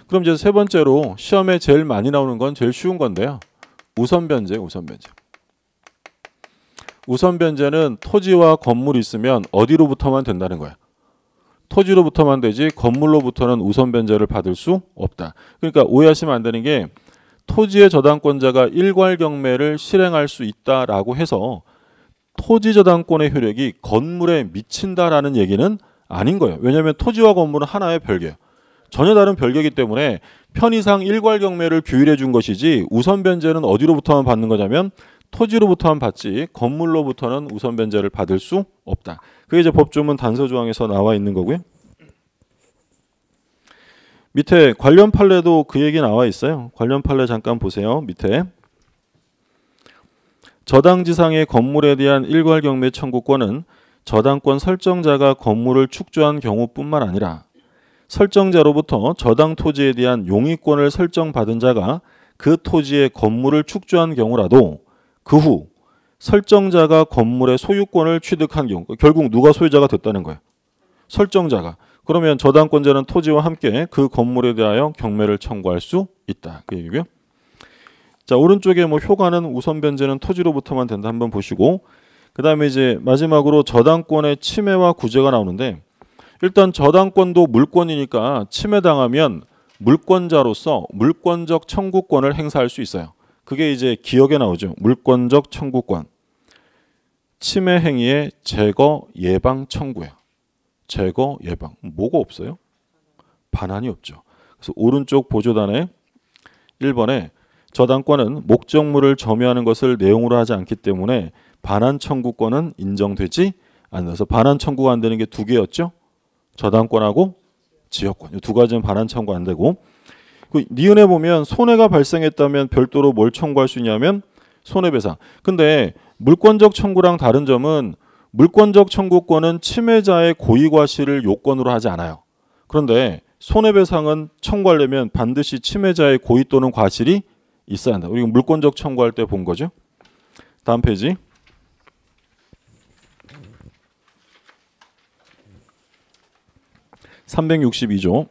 그럼 이제 세 번째로 시험에 제일 많이 나오는 건 제일 쉬운 건데요. 우선 변제, 우선 변제. 우선 변제는 토지와 건물이 있으면 어디로부터만 된다는 거야. 토지로부터만 되지 건물로부터는 우선 변제를 받을 수 없다. 그러니까 오해하시면 안 되는 게 토지의 저당권자가 일괄 경매를 실행할 수 있다라고 해서 토지 저당권의 효력이 건물에 미친다라는 얘기는 아닌 거예요. 왜냐하면 토지와 건물은 하나의 별개예요. 전혀 다른 별개이기 때문에 편의상 일괄 경매를 규율해 준 것이지 우선 변제는 어디로부터만 받는 거냐면 토지로부터만 받지 건물로부터는 우선 변제를 받을 수 없다. 그게 이제 법조문 단서 조항에서 나와 있는 거고요. 밑에 관련 판례도 그 얘기 나와 있어요. 관련 판례 잠깐 보세요. 밑에 저당지상의 건물에 대한 일괄 경매 청구권은 저당권 설정자가 건물을 축조한 경우뿐만 아니라 설정자로부터 저당 토지에 대한 용의권을 설정받은 자가 그 토지에 건물을 축조한 경우라도 그 후 설정자가 건물의 소유권을 취득한 경우 결국 누가 소유자가 됐다는 거예요. 설정자가 그러면 저당권자는 토지와 함께 그 건물에 대하여 경매를 청구할 수 있다. 그 얘기고요. 자 오른쪽에 뭐 효과는 우선 변제는 토지로부터만 된다 한번 보시고 그 다음에 이제 마지막으로 저당권의 침해와 구제가 나오는데 일단 저당권도 물권이니까 침해당하면 물권자로서 물권적 청구권을 행사할 수 있어요. 그게 이제 기억에 나오죠. 물권적 청구권. 침해 행위의 제거 예방 청구예요. 제거, 예방. 뭐가 없어요? 반환이 없죠. 그래서 오른쪽 보조단에 1번에 저당권은 목적물을 점유하는 것을 내용으로 하지 않기 때문에 반환 청구권은 인정되지 않아서 반환 청구가 안 되는 게 두 개였죠. 저당권하고 지역권. 이두 가지는 반환 청구 안 되고 그 니은에 보면 손해가 발생했다면 별도로 뭘 청구할 수 있냐면 손해배상. 근데 물권적 청구랑 다른 점은 물권적 청구권은 침해자의 고의과실을 요건으로 하지 않아요. 그런데 손해배상은 청구하려면 반드시 침해자의 고의 또는 과실이 있어야 한다. 우리 물권적 청구할 때 본 거죠. 다음 페이지. 3 6 2조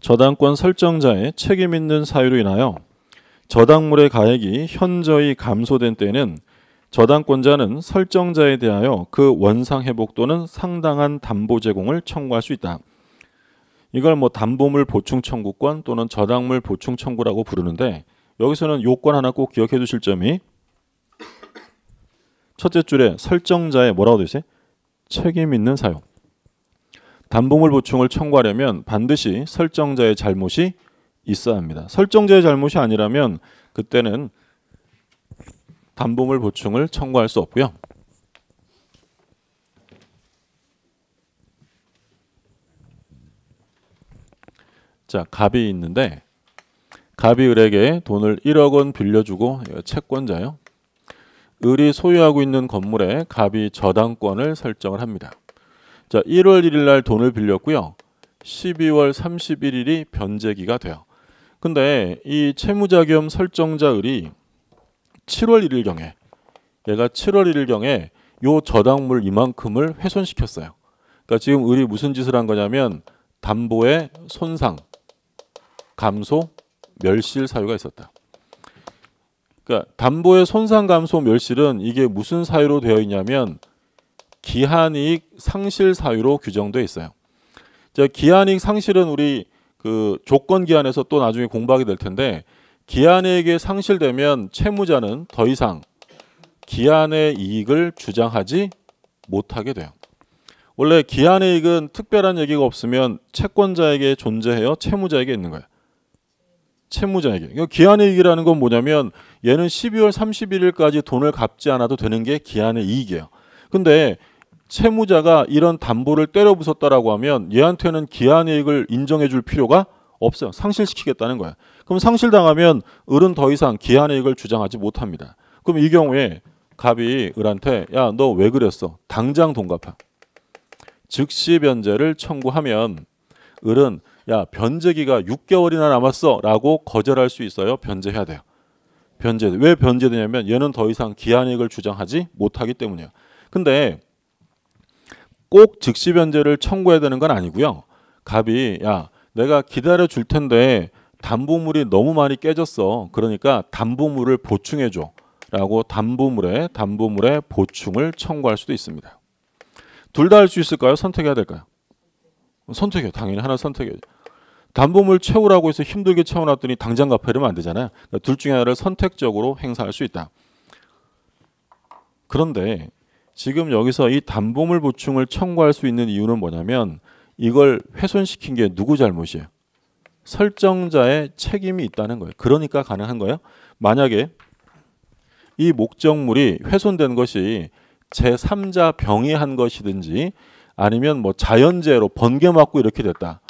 저당권 설정자의 책임 있는 사유로 인하여 저당물의 가액이 현저히 감소된 때에는 저당권자는 설정자에 대하여 그 원상 회복 또는 상당한 담보 제공을 청구할 수 있다. 이걸 뭐 담보물 보충 청구권 또는 저당물 보충 청구라고 부르는데 여기서는 요건 하나 꼭 기억해 두실 점이 첫째 줄에 설정자의 뭐라고 되어 있어요? 책임 있는 사용. 담보물 보충을 청구하려면 반드시 설정자의 잘못이 있어야 합니다. 설정자의 잘못이 아니라면 그때는 담보물 보충을 청구할 수 없고요. 자, 갑이 있는데 갑이 을에게 돈을 1억 원 빌려주고 채권자요. 을이 소유하고 있는 건물에 갑이 저당권을 설정을 합니다. 자, 1월 1일 날 돈을 빌렸고요. 12월 31일이 변제기가 돼요. 근데 이 채무자 겸 설정자 을이 7월 1일경에 얘가 7월 1일경에 요 저당물 이만큼을 훼손시켰어요. 그러니까 지금 을이 무슨 짓을 한 거냐면 담보의 손상, 감소, 멸실 사유가 있었다. 그러니까 담보의 손상 감소 멸실은 이게 무슨 사유로 되어 있냐면 기한이익 상실 사유로 규정돼 있어요. 자, 기한이익 상실은 우리 그 조건 기한에서 또 나중에 공부하게 될 텐데 기한에게 상실되면 채무자는 더 이상 기한의 이익을 주장하지 못하게 돼요. 원래 기한의 이익은 특별한 얘기가 없으면 채권자에게 존재해요. 채무자에게 있는 거예요. 채무자에게. 그러니까 기한의 이익이라는 건 뭐냐면 얘는 12월 31일까지 돈을 갚지 않아도 되는 게 기한의 이익이에요. 근데 채무자가 이런 담보를 때려 부쉈다라고 하면 얘한테는 기한의 이익을 인정해 줄 필요가 없어요. 상실시키겠다는 거야. 그럼 상실당하면 을은 더 이상 기한의 이익을 주장하지 못합니다. 그럼 이 경우에 갑이 을한테 야 너 왜 그랬어? 당장 돈 갚아. 즉시 변제를 청구하면 을은 야 변제기가 6개월이나 남았어 라고 거절할 수 있어요. 변제해야 돼요. 변제 왜 변제되냐면 얘는 더 이상 기한익을 주장하지 못하기 때문이에요. 근데 꼭 즉시 변제를 청구해야 되는 건 아니고요. 갑이 야 내가 기다려 줄 텐데 담보물이 너무 많이 깨졌어. 그러니까 담보물을 보충해 줘. 라고 담보물에 담보물의 보충을 청구할 수도 있습니다. 둘 다 할 수 있을까요? 선택해야 될까요? 선택해요. 당연히 하나 선택해요. 담보물 채우라고 해서 힘들게 채워놨더니 당장 갚으려면 안 되잖아요. 그러니까 둘 중에 하나를 선택적으로 행사할 수 있다. 그런데 지금 여기서 이 담보물 보충을 청구할 수 있는 이유는 뭐냐면 이걸 훼손시킨 게 누구 잘못이에요? 설정자의 책임이 있다는 거예요. 그러니까 가능한 거예요. 만약에 이 목적물이 훼손된 것이 제3자 병이한 것이든지 아니면 뭐 자연재해로 번개 맞고 이렇게 됐다.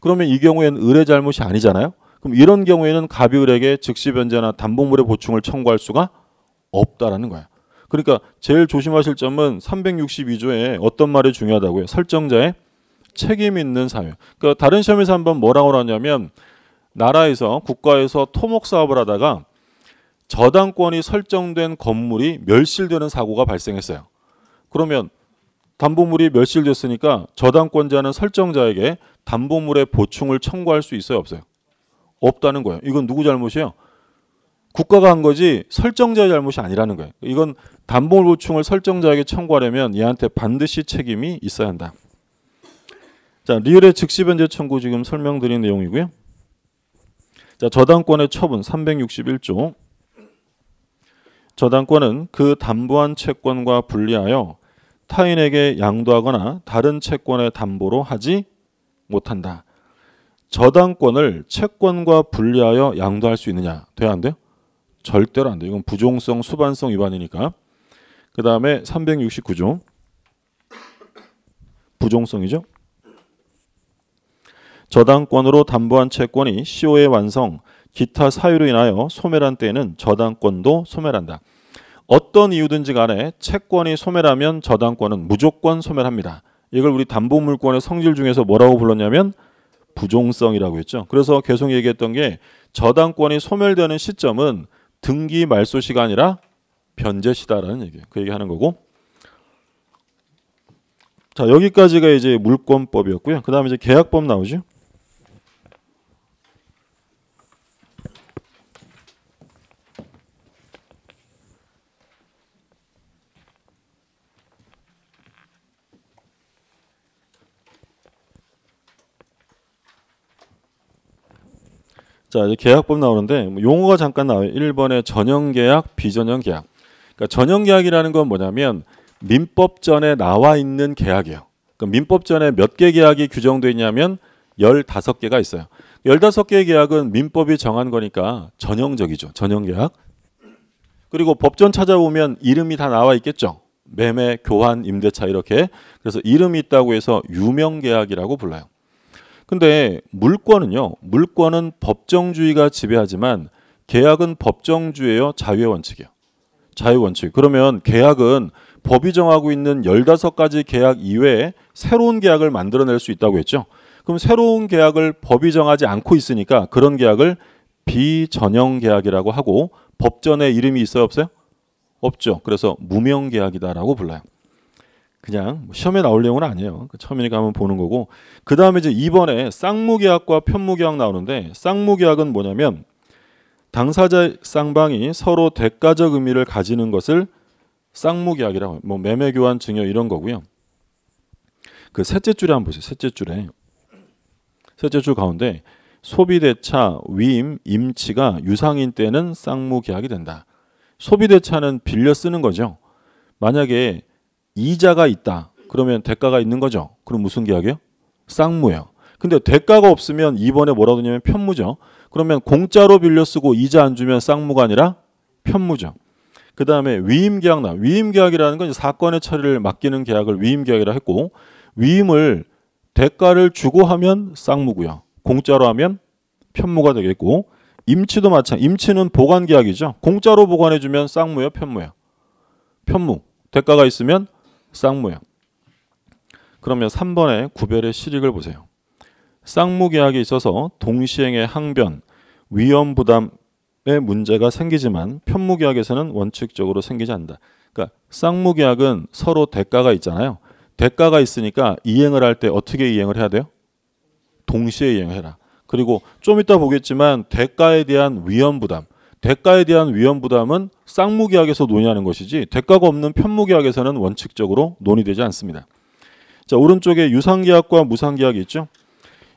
그러면 이 경우에는 의뢰 잘못이 아니잖아요. 그럼 이런 경우에는 가비을에게 즉시 변제나 담보물의 보충을 청구할 수가 없다라는 거예요 그러니까 제일 조심하실 점은 362조에 어떤 말이 중요하다고요? 설정자의 책임 있는 사회. 그러니까 다른 시험에서 한번 뭐라고 하냐면 나라에서 국가에서 토목 사업을 하다가 저당권이 설정된 건물이 멸실되는 사고가 발생했어요. 그러면 담보물이 멸실됐으니까 저당권자는 설정자에게 담보물의 보충을 청구할 수 있어요, 없어요? 없다는 거예요. 이건 누구 잘못이에요? 국가가 한 거지 설정자의 잘못이 아니라는 거예요. 이건 담보물 보충을 설정자에게 청구하려면 얘한테 반드시 책임이 있어야 한다. 자, 리을의 즉시 변제 청구 지금 설명드린 내용이고요. 자, 저당권의 처분 361조. 저당권은 그 담보한 채권과 분리하여 타인에게 양도하거나 다른 채권의 담보로 하지 못한다. 저당권을 채권과 분리하여 양도할 수 있느냐? 돼야 안 돼요? 절대로 안 돼요. 이건 부종성 수반성 위반이니까. 그 다음에 369조. 부종성이죠. 저당권으로 담보한 채권이 CO의 완성, 기타 사유로 인하여 소멸한 때에는 저당권도 소멸한다. 어떤 이유든지 간에 채권이 소멸하면 저당권은 무조건 소멸합니다. 이걸 우리 담보물권의 성질 중에서 뭐라고 불렀냐면 부종성이라고 했죠. 그래서 계속 얘기했던 게 저당권이 소멸되는 시점은 등기 말소 시아니라 변제시다라는 얘기예요. 그 얘기하는 거고. 자 여기까지가 이제 물권법이었고요. 그 다음에 이제 계약법 나오죠. 자, 이제 계약법 나오는데 뭐 용어가 잠깐 나와요. 1번에 전형 계약, 비전형 계약. 그러니까 전형 계약이라는 건 뭐냐면 민법전에 나와 있는 계약이에요. 그러니까 민법전에 몇 개 계약이 규정되어 있냐면 15개가 있어요. 15개의 계약은 민법이 정한 거니까 전형적이죠. 전형 계약. 그리고 법전 찾아보면 이름이 다 나와 있겠죠. 매매, 교환, 임대차 이렇게. 그래서 이름이 있다고 해서 유명 계약이라고 불러요. 근데 물권은요. 물권은 법정주의가 지배하지만 계약은 법정주의예요. 자유의 원칙이요. 자유 원칙. 그러면 계약은 법이 정하고 있는 15가지 계약 이외에 새로운 계약을 만들어낼 수 있다고 했죠. 그럼 새로운 계약을 법이 정하지 않고 있으니까 그런 계약을 비전형 계약이라고 하고 법전에 이름이 있어요 없어요? 없죠. 그래서 무명 계약이다라고 불러요. 그냥 뭐 시험에 나올 내용은 아니에요. 그 처음이니까 한번 보는 거고 그 다음에 이제 이번에 쌍무계약과 편무계약 나오는데 쌍무계약은 뭐냐면 당사자 쌍방이 서로 대가적 의미를 가지는 것을 쌍무계약이라고 뭐 매매 교환 증여 이런 거고요. 그 셋째 줄에 한번 보세요. 셋째 줄에 셋째 줄 가운데 소비대차, 위임, 임치가 유상인 때는 쌍무계약이 된다. 소비대차는 빌려 쓰는 거죠. 만약에 이자가 있다. 그러면 대가가 있는 거죠. 그럼 무슨 계약이에요? 쌍무예요. 근데 대가가 없으면 이번에 뭐라고 되냐면 편무죠. 그러면 공짜로 빌려 쓰고 이자 안 주면 쌍무가 아니라 편무죠. 그 다음에 위임 계약 나 위임 계약이라는 건 사건의 처리를 맡기는 계약을 위임 계약이라 했고 위임을 대가를 주고 하면 쌍무고요. 공짜로 하면 편무가 되겠고 임치도 마찬가지. 임치는 보관 계약이죠. 공짜로 보관해 주면 쌍무요, 편무요. 편무. 대가가 있으면 쌍무역 그러면 3번의 구별의 실익을 보세요. 쌍무 계약에 있어서 동시행의 항변, 위험 부담의 문제가 생기지만 편무 계약에서는 원칙적으로 생기지 않는다. 그러니까 쌍무 계약은 서로 대가가 있잖아요. 대가가 있으니까 이행을 할 때 어떻게 이행을 해야 돼요? 동시에 이행해라. 그리고 좀 이따 보겠지만 대가에 대한 위험 부담, 대가에 대한 위험 부담은 쌍무계약에서 논의하는 것이지 대가가 없는 편무계약에서는 원칙적으로 논의되지 않습니다. 자, 오른쪽에 유상계약과 무상계약이 있죠.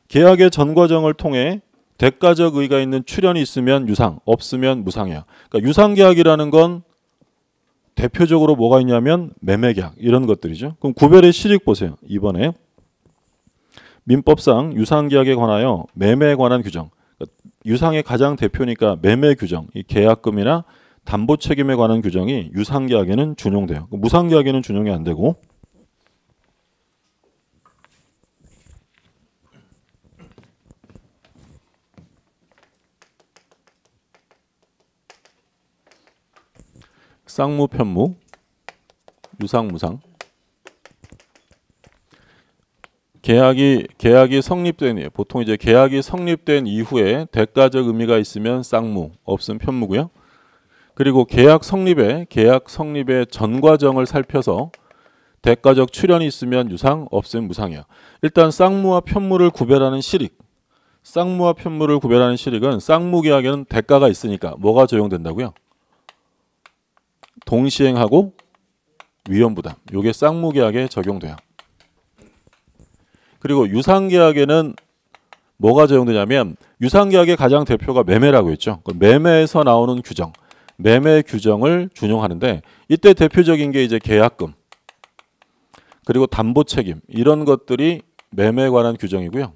계약의 전 과정을 통해 대가적 의가 있는 출연이 있으면 유상, 없으면 무상이야. 그러니까 유상계약이라는 건 대표적으로 뭐가 있냐면 매매계약 이런 것들이죠. 그럼 구별의 실익 보세요. 이번에 민법상 유상계약에 관하여 매매에 관한 규정. 유상의 가장 대표니까 매매 규정, 이 계약금이나 담보 책임에 관한 규정이 유상 계약에는 준용돼요. 무상 계약에는 준용이 안 되고 쌍무 편무 유상 무상 계약이 계약이 성립된 보통 이제 계약이 성립된 이후에 대가적 의미가 있으면 쌍무, 없음 편무고요. 그리고 계약 성립에 계약 성립의 전과정을 살펴서 대가적 출현이 있으면 유상, 없음 무상이야. 일단 쌍무와 편무를 구별하는 실익. 쌍무와 편무를 구별하는 실익은 쌍무 계약에는 대가가 있으니까 뭐가 적용된다고요? 동시행하고 위험부담. 요게 쌍무 계약에 적용돼요. 그리고 유상계약에는 뭐가 적용되냐면 유상계약의 가장 대표가 매매라고 했죠. 그 매매에서 나오는 규정, 매매 규정을 준용하는데 이때 대표적인 게 이제 계약금 그리고 담보 책임 이런 것들이 매매에 관한 규정이고요.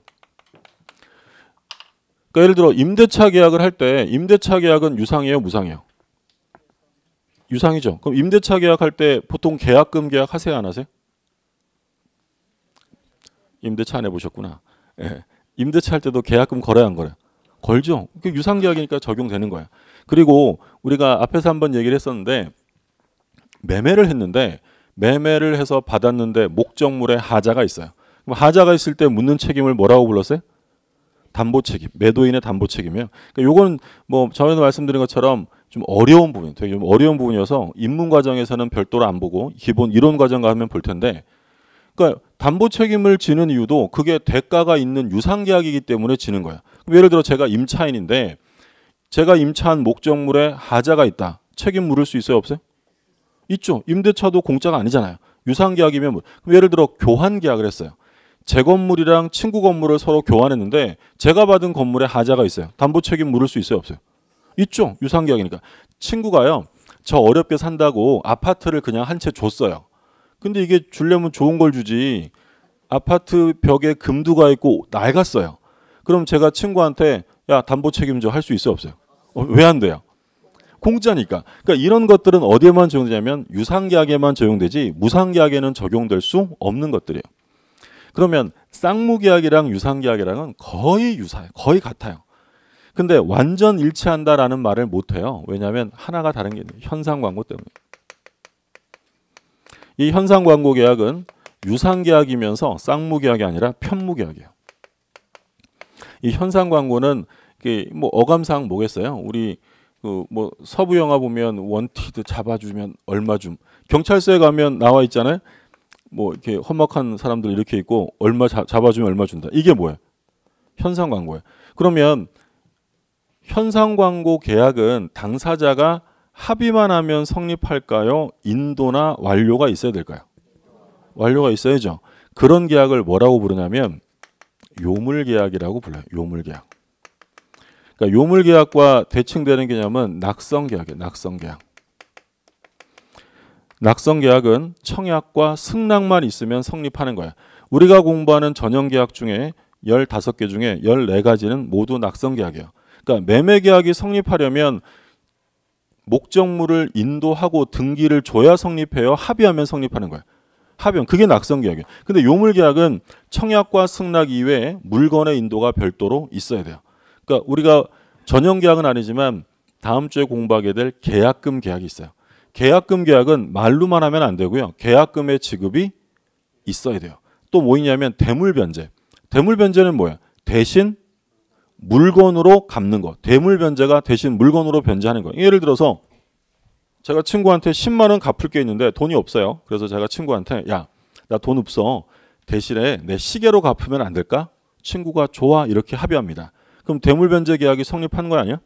그러니까 예를 들어 임대차 계약을 할 때 임대차 계약은 유상이에요, 무상이에요? 유상이죠. 그럼 임대차 계약할 때 보통 계약금 계약하세요, 안 하세요? 임대차 안 해보셨구나. 예. 임대차 할 때도 계약금 걸어야 안걸어 걸죠. 그게 유상계약이니까 적용되는 거야. 그리고 우리가 앞에서 한번 얘기를 했었는데 매매를 했는데 매매를 해서 받았는데 목적물에 하자가 있어요. 그럼 하자가 있을 때 묻는 책임을 뭐라고 불렀어요? 담보 책임, 매도인의 담보 책임이에요. 그러니까 요건 뭐 전에도 말씀드린 것처럼 좀 어려운 부분, 되게 좀 어려운 부분이어서 입문 과정에서는 별도로 안 보고 기본 이론 과정 가면 볼 텐데 그러니까 담보 책임을 지는 이유도 그게 대가가 있는 유상 계약이기 때문에 지는 거야. 예를 들어 제가 임차인인데 제가 임차한 목적물에 하자가 있다. 책임 물을 수 있어요, 없어요? 있죠. 임대차도 공짜가 아니잖아요. 유상 계약이면 뭐. 예를 들어 교환 계약을 했어요. 제 건물이랑 친구 건물을 서로 교환했는데 제가 받은 건물에 하자가 있어요. 담보 책임 물을 수 있어요, 없어요? 있죠. 유상 계약이니까. 친구가요. 저 어렵게 산다고 아파트를 그냥 한 채 줬어요. 근데 이게 줄려면 좋은 걸 주지. 아파트 벽에 금두가 있고 낡았어요. 그럼 제가 친구한테 야 담보 책임져 할 수 있어 없어요? 어, 왜안 돼요? 공짜니까. 그러니까 이런 것들은 어디에만 적용되냐면 유상계약에만 적용되지 무상계약에는 적용될 수 없는 것들이에요. 그러면 쌍무계약이랑 유상계약이랑은 거의 유사해요. 거의 같아요. 근데 완전 일치한다라는 말을 못해요. 왜냐하면 하나가 다른 게 현상 광고 때문에. 이 현상 광고 계약은 유상 계약이면서 쌍무 계약이 아니라 편무 계약이에요. 이 현상 광고는 이뭐 그 어감상 뭐겠어요? 우리 그 뭐 서부 영화 보면 원티드 잡아주면 얼마 줌 경찰서에 가면 나와 있잖아요. 뭐 이렇게 험악한 사람들 이렇게 있고 얼마 자, 잡아주면 얼마 준다. 이게 뭐예요? 현상 광고예요. 그러면 현상 광고 계약은 당사자가 합의만 하면 성립할까요? 인도나 완료가 있어야 될까요? 완료가 있어야죠. 그런 계약을 뭐라고 부르냐면 요물 계약이라고 불러요. 요물 계약. 그러니까 요물 계약과 대칭되는 개념은 낙성 계약이에요. 낙성 계약. 낙성 계약은 청약과 승낙만 있으면 성립하는 거야. 우리가 공부하는 전형 계약 중에 15개 중에 14가지는 모두 낙성 계약이에요. 그러니까 매매 계약이 성립하려면 목적물을 인도하고 등기를 줘야 성립해요. 합의하면 성립하는 거예요. 합의하면 그게 낙선계약이에요. 근데 요물계약은 청약과 승낙 이외에 물건의 인도가 별도로 있어야 돼요. 그러니까 우리가 전형계약은 아니지만 다음 주에 공부하게 될 계약금 계약이 있어요. 계약금 계약은 말로만 하면 안 되고요. 계약금의 지급이 있어야 돼요. 또 뭐 있냐면 대물변제. 대물변제는 뭐야? 대신 물건으로 갚는 것. 대물 변제가 대신 물건으로 변제하는 것. 예를 들어서 제가 친구한테 10만 원 갚을 게 있는데 돈이 없어요. 그래서 제가 친구한테 야, 나 돈 없어. 대신에 내 시계로 갚으면 안 될까? 친구가 좋아 이렇게 합의합니다. 그럼 대물 변제 계약이 성립한 거 아니야?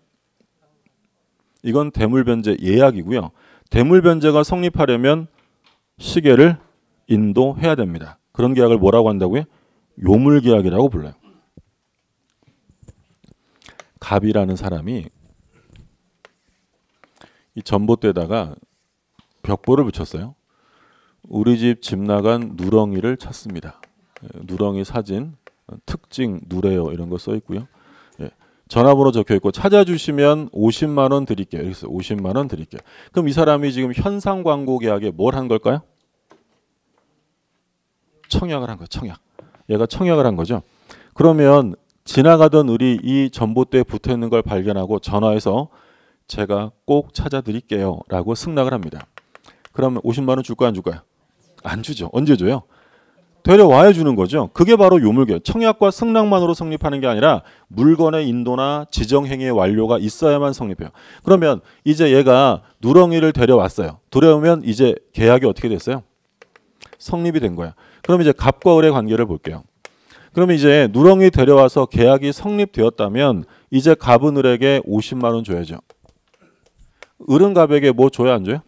이건 대물 변제 예약이고요. 대물 변제가 성립하려면 시계를 인도해야 됩니다. 그런 계약을 뭐라고 한다고요? 요물 계약이라고 불러요. 갑이라는 사람이 이 전봇대에다가 벽보를 붙였어요. 우리 집 집 나간 누렁이를 찾습니다. 예, 누렁이 사진, 특징, 누래요 이런 거 써 있고요. 예, 전화번호 적혀 있고 찾아주시면 50만 원 드릴게요. 이렇게 50만 원 드릴게요. 그럼 이 사람이 지금 현상 광고 계약에 뭘 한 걸까요? 청약을 한 거예요. 청약. 얘가 청약을 한 거죠. 그러면 지나가던 우리 이 전봇대에 붙어 있는 걸 발견하고 전화해서 제가 꼭 찾아드릴게요. 라고 승낙을 합니다. 그러면 50만 원 줄까 안 줄까요? 안 주죠. 언제 줘요? 데려와야 주는 거죠. 그게 바로 요물교. 청약과 승낙만으로 성립하는 게 아니라 물건의 인도나 지정행위의 완료가 있어야만 성립해요. 그러면 이제 얘가 누렁이를 데려왔어요. 들어오면 이제 계약이 어떻게 됐어요? 성립이 된 거야. 그럼 이제 갑과 을의 관계를 볼게요. 그럼 이제 누렁이 데려와서 계약이 성립되었다면 이제 갑은 을에게 50만 원 줘야죠. 을은 갑에게 뭐 줘야 안 줘요?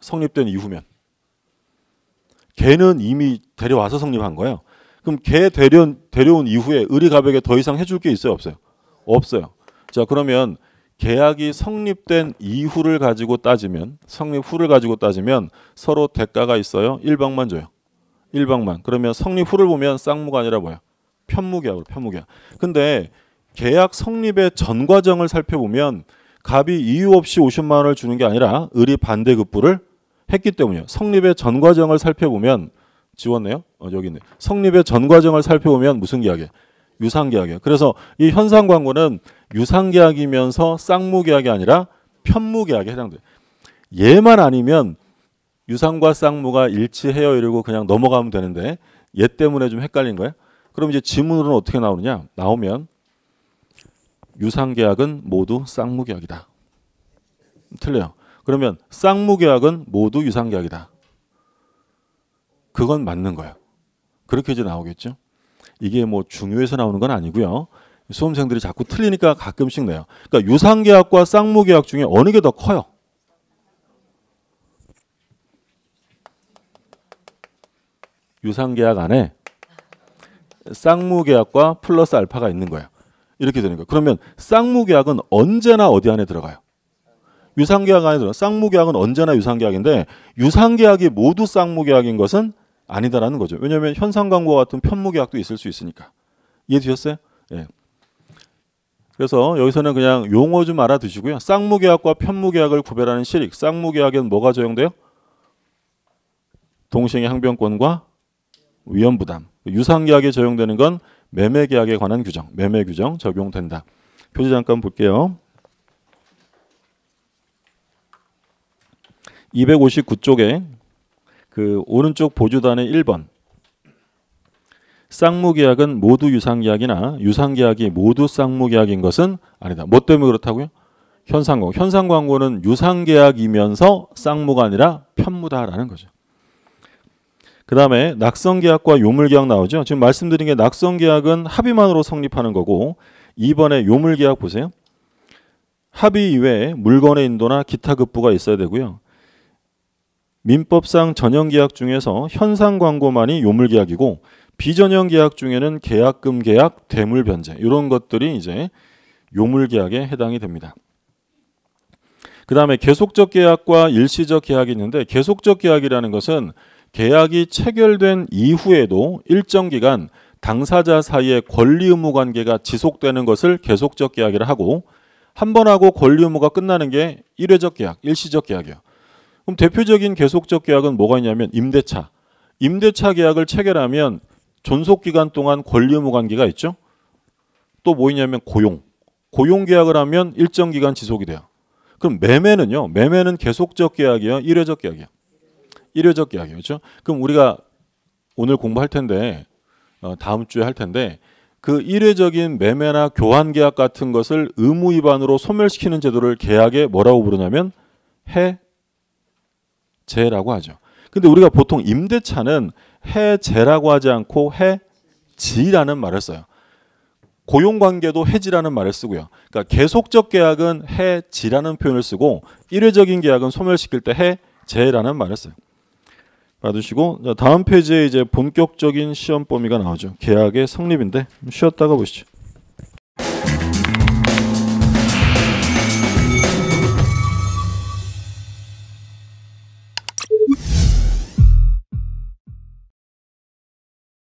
성립된 이후면. 개는 이미 데려와서 성립한 거예요. 그럼 개데려 데려온 이후에 을이 갑에게 더 이상 해줄 게 있어요? 없어요? 없어요. 자 그러면 계약이 성립된 이후를 가지고 따지면 성립 후를 가지고 따지면 서로 대가가 있어요? 1박만 줘요. 일방만. 그러면 성립 후를 보면 쌍무가 아니라 뭐야? 편무계약으로 편무계약. 근데 계약 성립의 전 과정을 살펴보면 갑이 이유 없이 50만 원을 주는 게 아니라 을이 반대 급부를 했기 때문이에요. 성립의 전 과정을 살펴보면 지웠네요. 어, 여기 있네. 성립의 전 과정을 살펴보면 무슨 계약이에요? 유상계약이에요. 그래서 이 현상 광고는 유상계약이면서 쌍무계약이 아니라 편무계약에 해당돼. 요 얘만 아니면 유상과 쌍무가 일치해요 이러고 그냥 넘어가면 되는데 얘 때문에 좀 헷갈린 거예요. 그럼 이제 지문으로는 어떻게 나오느냐? 나오면 유상 계약은 모두 쌍무 계약이다. 틀려요. 그러면 쌍무 계약은 모두 유상 계약이다. 그건 맞는 거예요. 그렇게 이제 나오겠죠. 이게 뭐 중요해서 나오는 건 아니고요. 수험생들이 자꾸 틀리니까 가끔씩 내요. 그러니까 유상 계약과 쌍무 계약 중에 어느 게 더 커요? 유상 계약 안에 쌍무 계약과 플러스 알파가 있는 거예요. 이렇게 되는 거예요. 그러면 쌍무 계약은 언제나 어디 안에 들어가요? 유상 계약 안에 들어. 가요 쌍무 계약은 언제나 유상 계약인데 유상 계약이 모두 쌍무 계약인 것은 아니다라는 거죠. 왜냐하면 현상 광고와 같은 편무 계약도 있을 수 있으니까. 이해되셨어요? 예. 그래서 여기서는 그냥 용어 좀 알아두시고요. 쌍무 계약과 편무 계약을 구별하는 실익. 쌍무 계약엔 뭐가 적용돼요? 동시의 항변권과 위험 부담. 유상 계약에 적용되는 건 매매 계약에 관한 규정, 매매 규정 적용된다. 표지 잠깐 볼게요. 259쪽에 그 오른쪽 보조단의 1번 쌍무계약은 모두 유상계약이나 유상계약이 모두 쌍무계약인 것은 아니다. 뭐 때문에 그렇다고요? 현상광고. 현상광고는 유상계약이면서 쌍무가 아니라 편무다라는 거죠. 그 다음에 낙성계약과 요물계약 나오죠. 지금 말씀드린 게낙성계약은 합의만으로 성립하는 거고 이번에 요물계약 보세요. 합의 이외에 물건의 인도나 기타 급부가 있어야 되고요. 민법상 전형계약 중에서 현상 광고만이 요물계약이고 비전형계약 중에는 계약금 계약, 대물 변제 이런 것들이 이제 요물계약에 해당이 됩니다. 그 다음에 계속적 계약과 일시적 계약이 있는데 계속적 계약이라는 것은 계약이 체결된 이후에도 일정 기간 당사자 사이의 권리 의무 관계가 지속되는 것을 계속적 계약이라 하고 한 번 하고 권리 의무가 끝나는 게 일회적 계약, 일시적 계약이에요. 그럼 대표적인 계속적 계약은 뭐가 있냐면 임대차. 임대차 계약을 체결하면 존속 기간 동안 권리 의무 관계가 있죠. 또 뭐 있냐면 고용. 고용 계약을 하면 일정 기간 지속이 돼요. 그럼 매매는요. 매매는 계속적 계약이에요. 일회적 계약이에요. 일회적 계약이었죠 그럼 우리가 오늘 공부할 텐데 어, 다음 주에 할 텐데 그 일회적인 매매나 교환 계약 같은 것을 의무 위반으로 소멸시키는 제도를 계약에 뭐라고 부르냐면 해제라고 하죠. 근데 우리가 보통 임대차는 해제라고 하지 않고 해지라는 말을 써요. 고용관계도 해지라는 말을 쓰고요. 그러니까 계속적 계약은 해지라는 표현을 쓰고 일회적인 계약은 소멸시킬 때 해제라는 말을 써요. 받으시고 다음 페이지에 이제 본격적인 시험 범위가 나오죠. 계약의 성립인데 쉬었다가 보시죠.